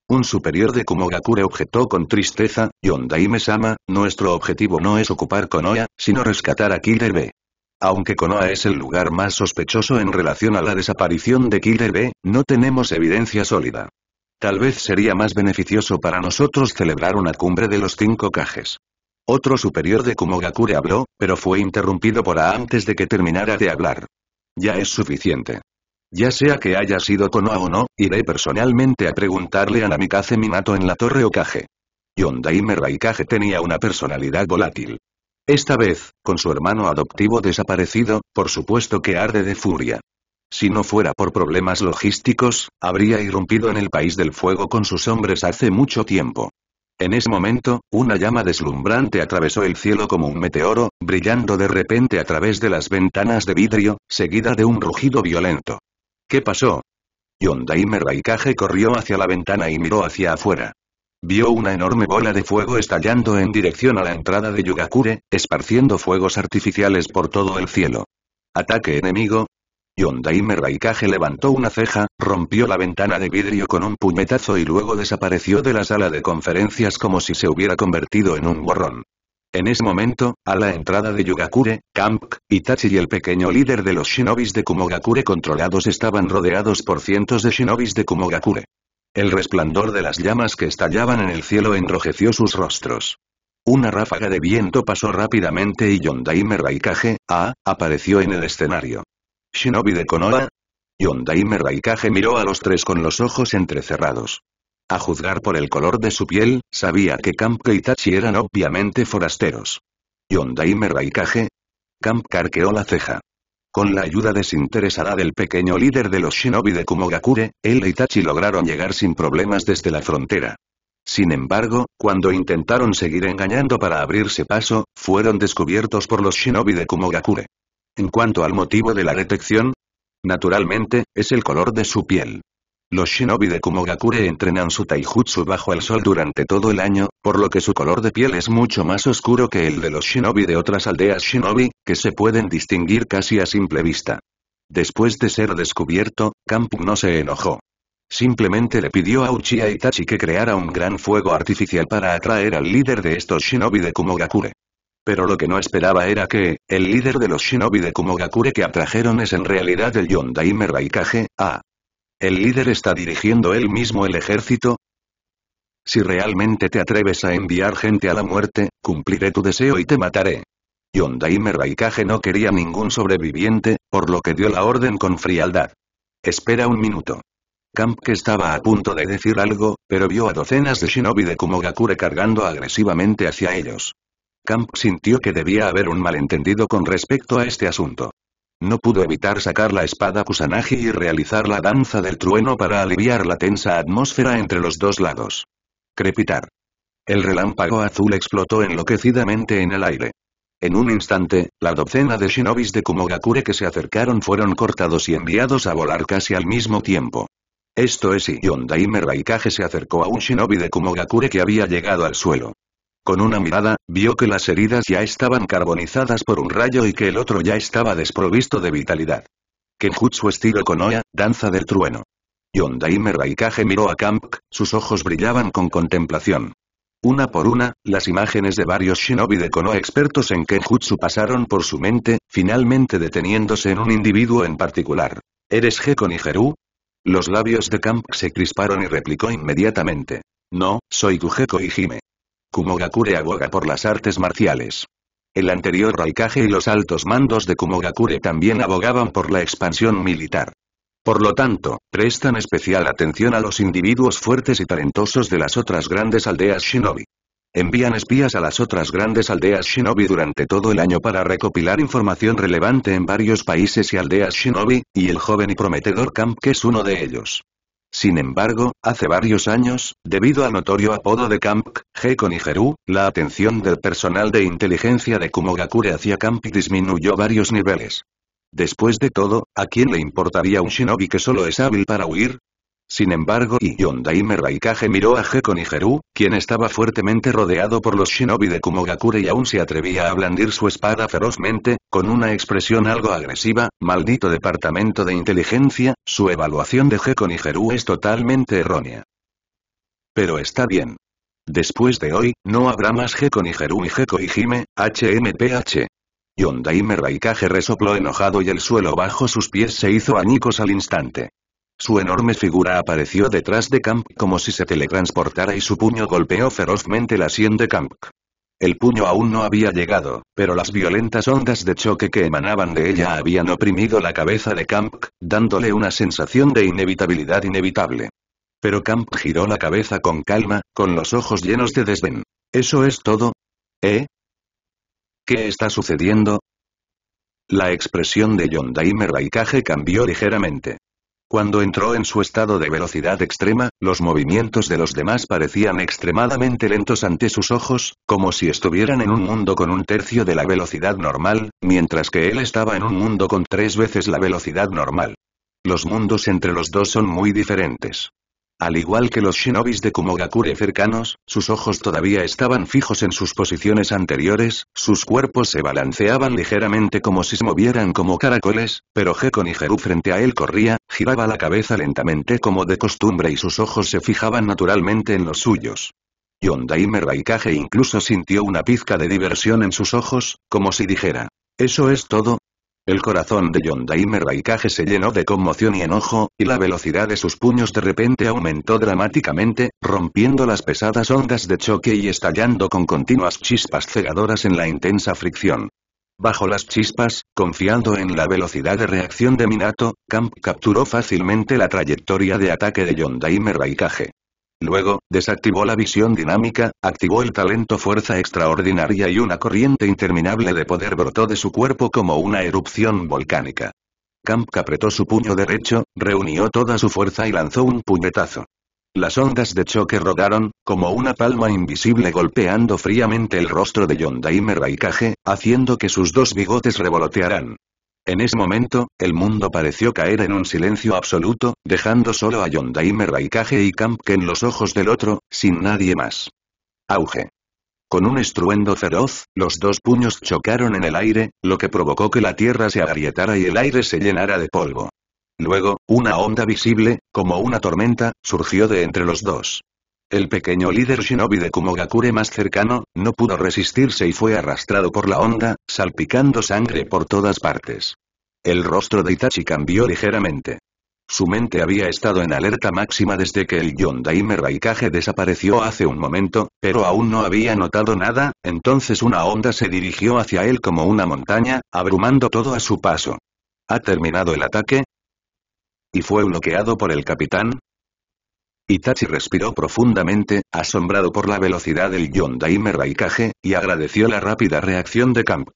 Un superior de Kumogakure objetó con tristeza, Yondaime-sama, nuestro objetivo no es ocupar Konoha, sino rescatar a Killer B. Aunque Konoha es el lugar más sospechoso en relación a la desaparición de Killer B, no tenemos evidencia sólida. Tal vez sería más beneficioso para nosotros celebrar una cumbre de los cinco cajes. Otro superior de Kumogakure habló, pero fue interrumpido por A antes de que terminara de hablar. Ya es suficiente. Ya sea que haya sido Konoha o no, iré personalmente a preguntarle a Namikaze Minato en la torre o Okage. Yondaime Raikage tenía una personalidad volátil. Esta vez, con su hermano adoptivo desaparecido, por supuesto que arde de furia. Si no fuera por problemas logísticos, habría irrumpido en el país del fuego con sus hombres hace mucho tiempo. En ese momento, una llama deslumbrante atravesó el cielo como un meteoro, brillando de repente a través de las ventanas de vidrio, seguida de un rugido violento. ¿Qué pasó? Daimer Raikage corrió hacia la ventana y miró hacia afuera. Vio una enorme bola de fuego estallando en dirección a la entrada de Yugakure, esparciendo fuegos artificiales por todo el cielo. Ataque enemigo, Yondaime Raikage levantó una ceja, rompió la ventana de vidrio con un puñetazo y luego desapareció de la sala de conferencias como si se hubiera convertido en un borrón. En ese momento, a la entrada de Yugakure, Kank, Itachi y el pequeño líder de los shinobis de Kumogakure controlados estaban rodeados por cientos de shinobis de Kumogakure. El resplandor de las llamas que estallaban en el cielo enrojeció sus rostros. Una ráfaga de viento pasó rápidamente y Yondaimer Raikage, A, apareció en el escenario. Shinobi de Konoha. Yondaimer Raikage miró a los tres con los ojos entrecerrados. A juzgar por el color de su piel, sabía que Kampka y eran obviamente forasteros. Yondaimer Raikage. camp carqueó la ceja. Con la ayuda desinteresada del pequeño líder de los shinobi de Kumogakure, él y Itachi lograron llegar sin problemas desde la frontera. Sin embargo, cuando intentaron seguir engañando para abrirse paso, fueron descubiertos por los shinobi de Kumogakure. En cuanto al motivo de la detección, naturalmente, es el color de su piel. Los shinobi de Kumogakure entrenan su taijutsu bajo el sol durante todo el año, por lo que su color de piel es mucho más oscuro que el de los shinobi de otras aldeas shinobi, que se pueden distinguir casi a simple vista. Después de ser descubierto, Kampu no se enojó. Simplemente le pidió a Uchiha Itachi que creara un gran fuego artificial para atraer al líder de estos shinobi de Kumogakure. Pero lo que no esperaba era que, el líder de los shinobi de Kumogakure que atrajeron es en realidad el Yondaimer Raikage, A. ¿El líder está dirigiendo él mismo el ejército? Si realmente te atreves a enviar gente a la muerte, cumpliré tu deseo y te mataré. Yondaimer Raikage no quería ningún sobreviviente, por lo que dio la orden con frialdad. Espera un minuto. Camp que estaba a punto de decir algo, pero vio a docenas de shinobi de Kumogakure cargando agresivamente hacia ellos. Camp sintió que debía haber un malentendido con respecto a este asunto. No pudo evitar sacar la espada Kusanagi y realizar la danza del trueno para aliviar la tensa atmósfera entre los dos lados. Crepitar. El relámpago azul explotó enloquecidamente en el aire. En un instante, la docena de shinobis de Kumogakure que se acercaron fueron cortados y enviados a volar casi al mismo tiempo. Esto es y Hyundai Baikage se acercó a un shinobi de Kumogakure que había llegado al suelo. Con una mirada, vio que las heridas ya estaban carbonizadas por un rayo y que el otro ya estaba desprovisto de vitalidad. Kenjutsu estilo Konoha, danza del trueno. Yondaime Raikage miró a Kampk, sus ojos brillaban con contemplación. Una por una, las imágenes de varios shinobi de Konoha expertos en Kenjutsu pasaron por su mente, finalmente deteniéndose en un individuo en particular. ¿Eres Gekon y Los labios de Kampk se crisparon y replicó inmediatamente. No, soy tu Geko y Kumogakure aboga por las artes marciales. El anterior Raikage y los altos mandos de Kumogakure también abogaban por la expansión militar. Por lo tanto, prestan especial atención a los individuos fuertes y talentosos de las otras grandes aldeas shinobi. Envían espías a las otras grandes aldeas shinobi durante todo el año para recopilar información relevante en varios países y aldeas shinobi, y el joven y prometedor Camp que es uno de ellos. Sin embargo, hace varios años, debido al notorio apodo de Camp, Gekon y la atención del personal de inteligencia de Kumogakure hacia Camp disminuyó varios niveles. Después de todo, ¿a quién le importaría un shinobi que solo es hábil para huir? Sin embargo Yondaime Raikage miró a Hekonigerú, quien estaba fuertemente rodeado por los shinobi de Kumogakure y aún se atrevía a blandir su espada ferozmente, con una expresión algo agresiva, maldito departamento de inteligencia, su evaluación de Hekonigeru es totalmente errónea. Pero está bien. Después de hoy, no habrá más Hekonigeru y y y HMPH. Yondaime Raikage resopló enojado y el suelo bajo sus pies se hizo añicos al instante. Su enorme figura apareció detrás de Camp como si se teletransportara y su puño golpeó ferozmente la sien de Camp. El puño aún no había llegado, pero las violentas ondas de choque que emanaban de ella habían oprimido la cabeza de Camp, dándole una sensación de inevitabilidad inevitable. Pero Camp giró la cabeza con calma, con los ojos llenos de desdén. ¿Eso es todo? ¿Eh? ¿Qué está sucediendo? La expresión de John Daimer Raikage cambió ligeramente. Cuando entró en su estado de velocidad extrema, los movimientos de los demás parecían extremadamente lentos ante sus ojos, como si estuvieran en un mundo con un tercio de la velocidad normal, mientras que él estaba en un mundo con tres veces la velocidad normal. Los mundos entre los dos son muy diferentes. Al igual que los shinobis de Kumogakure cercanos, sus ojos todavía estaban fijos en sus posiciones anteriores, sus cuerpos se balanceaban ligeramente como si se movieran como caracoles, pero Gekon y Geru frente a él corría, giraba la cabeza lentamente como de costumbre y sus ojos se fijaban naturalmente en los suyos. Yondaimer Baikage incluso sintió una pizca de diversión en sus ojos, como si dijera, eso es todo, el corazón de Yondaime Raikage se llenó de conmoción y enojo, y la velocidad de sus puños de repente aumentó dramáticamente, rompiendo las pesadas ondas de choque y estallando con continuas chispas cegadoras en la intensa fricción. Bajo las chispas, confiando en la velocidad de reacción de Minato, Camp capturó fácilmente la trayectoria de ataque de Yondaime Raikage. Luego, desactivó la visión dinámica, activó el talento fuerza extraordinaria y una corriente interminable de poder brotó de su cuerpo como una erupción volcánica. Camp apretó su puño derecho, reunió toda su fuerza y lanzó un puñetazo. Las ondas de choque rodaron, como una palma invisible golpeando fríamente el rostro de John Raikage, haciendo que sus dos bigotes revolotearan. En ese momento, el mundo pareció caer en un silencio absoluto, dejando solo a Yondaimer Raikage y en los ojos del otro, sin nadie más. Auge. Con un estruendo feroz, los dos puños chocaron en el aire, lo que provocó que la tierra se agrietara y el aire se llenara de polvo. Luego, una onda visible, como una tormenta, surgió de entre los dos. El pequeño líder shinobi de Kumogakure más cercano, no pudo resistirse y fue arrastrado por la onda, salpicando sangre por todas partes. El rostro de Itachi cambió ligeramente. Su mente había estado en alerta máxima desde que el Yondaime Raikage desapareció hace un momento, pero aún no había notado nada, entonces una onda se dirigió hacia él como una montaña, abrumando todo a su paso. ¿Ha terminado el ataque? Y fue bloqueado por el capitán, Itachi respiró profundamente, asombrado por la velocidad del Yondaimer Raikage, y agradeció la rápida reacción de Kamp.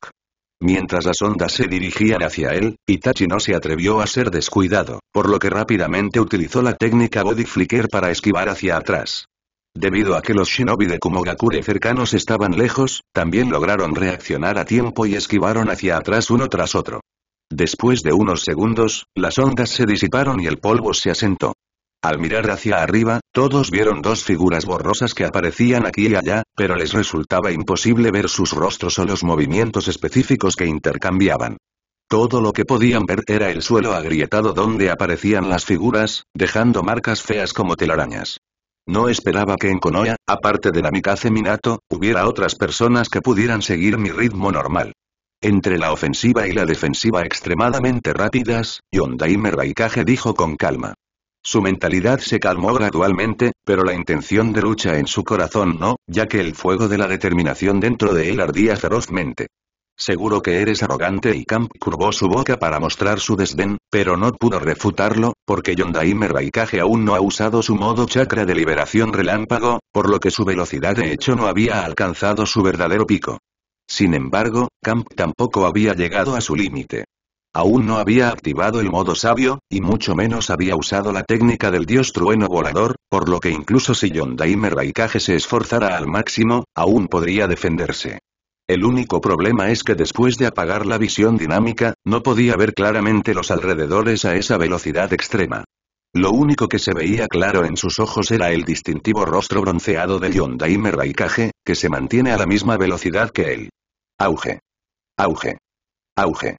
Mientras las ondas se dirigían hacia él, Itachi no se atrevió a ser descuidado, por lo que rápidamente utilizó la técnica Body Flicker para esquivar hacia atrás. Debido a que los shinobi de Kumogakure cercanos estaban lejos, también lograron reaccionar a tiempo y esquivaron hacia atrás uno tras otro. Después de unos segundos, las ondas se disiparon y el polvo se asentó. Al mirar hacia arriba, todos vieron dos figuras borrosas que aparecían aquí y allá, pero les resultaba imposible ver sus rostros o los movimientos específicos que intercambiaban. Todo lo que podían ver era el suelo agrietado donde aparecían las figuras, dejando marcas feas como telarañas. No esperaba que en Konoya, aparte de la Minato, hubiera otras personas que pudieran seguir mi ritmo normal. Entre la ofensiva y la defensiva extremadamente rápidas, Yondaime Raikage dijo con calma. Su mentalidad se calmó gradualmente, pero la intención de lucha en su corazón no, ya que el fuego de la determinación dentro de él ardía ferozmente. Seguro que eres arrogante y Camp curvó su boca para mostrar su desdén, pero no pudo refutarlo, porque Yondaimer Baikage aún no ha usado su modo chakra de liberación relámpago, por lo que su velocidad de hecho no había alcanzado su verdadero pico. Sin embargo, Camp tampoco había llegado a su límite. Aún no había activado el modo sabio, y mucho menos había usado la técnica del dios trueno volador, por lo que incluso si Yondaime Raikage se esforzara al máximo, aún podría defenderse. El único problema es que después de apagar la visión dinámica, no podía ver claramente los alrededores a esa velocidad extrema. Lo único que se veía claro en sus ojos era el distintivo rostro bronceado de Yondaime Raikage, que se mantiene a la misma velocidad que él. Auge. Auge. Auge.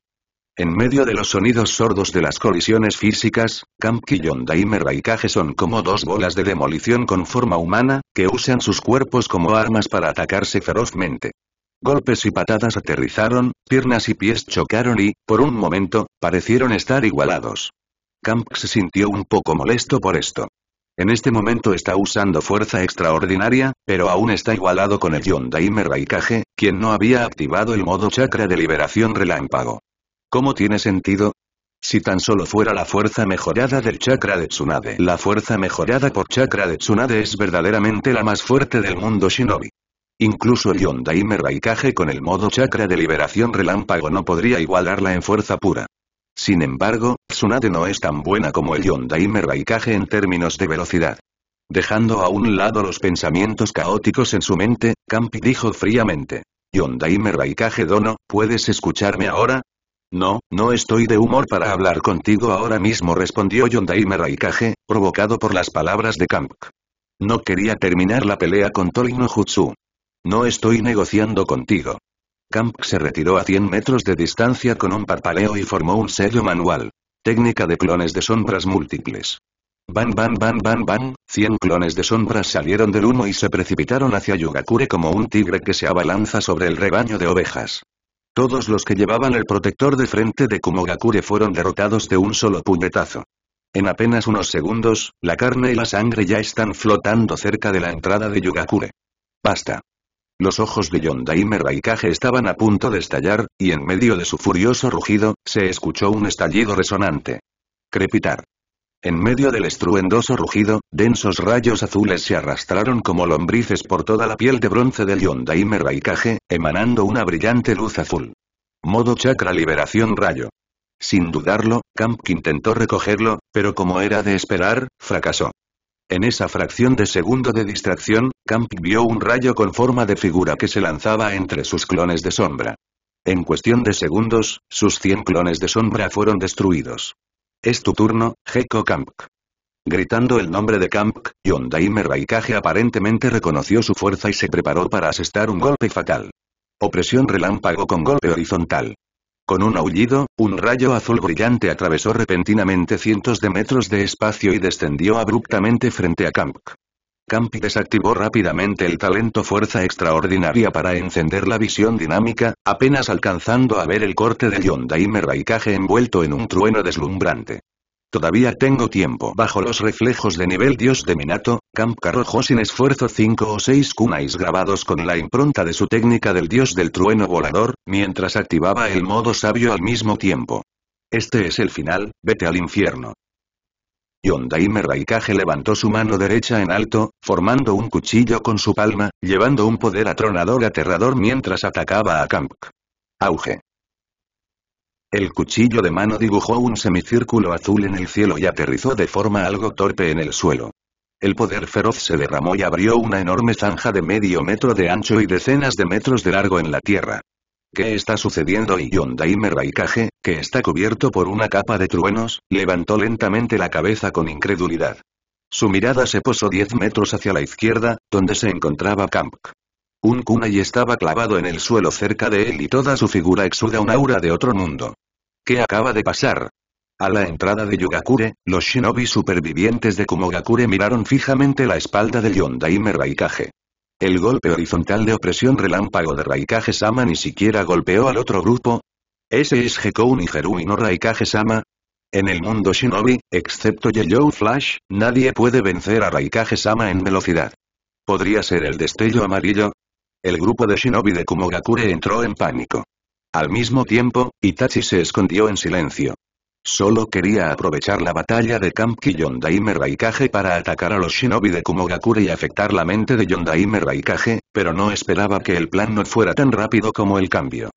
En medio de los sonidos sordos de las colisiones físicas, y Yonda y Raikage son como dos bolas de demolición con forma humana, que usan sus cuerpos como armas para atacarse ferozmente. Golpes y patadas aterrizaron, piernas y pies chocaron y, por un momento, parecieron estar igualados. Kamp se sintió un poco molesto por esto. En este momento está usando fuerza extraordinaria, pero aún está igualado con el Yondaimer Raikage, quien no había activado el modo chakra de liberación relámpago. ¿Cómo tiene sentido? Si tan solo fuera la fuerza mejorada del chakra de Tsunade. La fuerza mejorada por chakra de Tsunade es verdaderamente la más fuerte del mundo shinobi. Incluso el Yondaimer mervaikaje con el modo chakra de liberación relámpago no podría igualarla en fuerza pura. Sin embargo, Tsunade no es tan buena como el Yondaimer en términos de velocidad. Dejando a un lado los pensamientos caóticos en su mente, Campi dijo fríamente. Yondaimer Raikage Dono, ¿puedes escucharme ahora? No, no estoy de humor para hablar contigo ahora mismo respondió Yondaime Raikage, provocado por las palabras de Kampk. No quería terminar la pelea con Torino Jutsu. No estoy negociando contigo. Kampk se retiró a 100 metros de distancia con un parpaleo y formó un sello manual. Técnica de clones de sombras múltiples. Bam, bam, bam, bam, bam. 100 clones de sombras salieron del humo y se precipitaron hacia Yugakure como un tigre que se abalanza sobre el rebaño de ovejas. Todos los que llevaban el protector de frente de Kumogakure fueron derrotados de un solo puñetazo. En apenas unos segundos, la carne y la sangre ya están flotando cerca de la entrada de Yugakure. Basta. Los ojos de Yondaimer Raikage estaban a punto de estallar, y en medio de su furioso rugido, se escuchó un estallido resonante. Crepitar. En medio del estruendoso rugido, densos rayos azules se arrastraron como lombrices por toda la piel de bronce del y caje, emanando una brillante luz azul. Modo chakra liberación rayo. Sin dudarlo, Kampk intentó recogerlo, pero como era de esperar, fracasó. En esa fracción de segundo de distracción, Kamp vio un rayo con forma de figura que se lanzaba entre sus clones de sombra. En cuestión de segundos, sus 100 clones de sombra fueron destruidos. Es tu turno, Gecko Kampk. Gritando el nombre de Kampk, Yondaimer Raikage aparentemente reconoció su fuerza y se preparó para asestar un golpe fatal. Opresión relámpago con golpe horizontal. Con un aullido, un rayo azul brillante atravesó repentinamente cientos de metros de espacio y descendió abruptamente frente a Kampk. Campi desactivó rápidamente el talento Fuerza Extraordinaria para encender la visión dinámica, apenas alcanzando a ver el corte de y Raikage envuelto en un trueno deslumbrante. Todavía tengo tiempo. Bajo los reflejos de nivel dios de Minato, Camp arrojó sin esfuerzo cinco o seis kunais grabados con la impronta de su técnica del dios del trueno volador, mientras activaba el modo sabio al mismo tiempo. Este es el final, vete al infierno. Yondaimer Raikage levantó su mano derecha en alto, formando un cuchillo con su palma, llevando un poder atronador aterrador mientras atacaba a Kampk. Auge. El cuchillo de mano dibujó un semicírculo azul en el cielo y aterrizó de forma algo torpe en el suelo. El poder feroz se derramó y abrió una enorme zanja de medio metro de ancho y decenas de metros de largo en la tierra. ¿Qué está sucediendo? Y Yondaimer Raikaje, que está cubierto por una capa de truenos, levantó lentamente la cabeza con incredulidad. Su mirada se posó 10 metros hacia la izquierda, donde se encontraba Kampk. Un kunai estaba clavado en el suelo cerca de él y toda su figura exuda un aura de otro mundo. ¿Qué acaba de pasar? A la entrada de Yugakure, los shinobi supervivientes de Kumogakure miraron fijamente la espalda de Yondaimer Raikage. El golpe horizontal de opresión relámpago de Raikage-sama ni siquiera golpeó al otro grupo. Ese es Hekou Nigeru y no Raikage-sama. En el mundo Shinobi, excepto Yellow Flash, nadie puede vencer a Raikage-sama en velocidad. ¿Podría ser el destello amarillo? El grupo de Shinobi de Kumogakure entró en pánico. Al mismo tiempo, Itachi se escondió en silencio. Solo quería aprovechar la batalla de Camp Yondaime Raikage para atacar a los shinobi de Kumogakure y afectar la mente de Yondaime Raikage, pero no esperaba que el plan no fuera tan rápido como el cambio.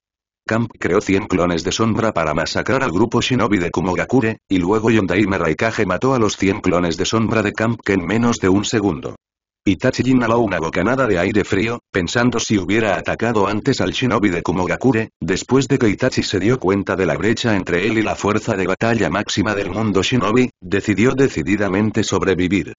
Camp creó 100 clones de sombra para masacrar al grupo shinobi de Kumogakure, y luego Yondaime Raikage mató a los 100 clones de sombra de Camp en menos de un segundo itachi inhaló una bocanada de aire frío, pensando si hubiera atacado antes al shinobi de Kumogakure, después de que Itachi se dio cuenta de la brecha entre él y la fuerza de batalla máxima del mundo shinobi, decidió decididamente sobrevivir.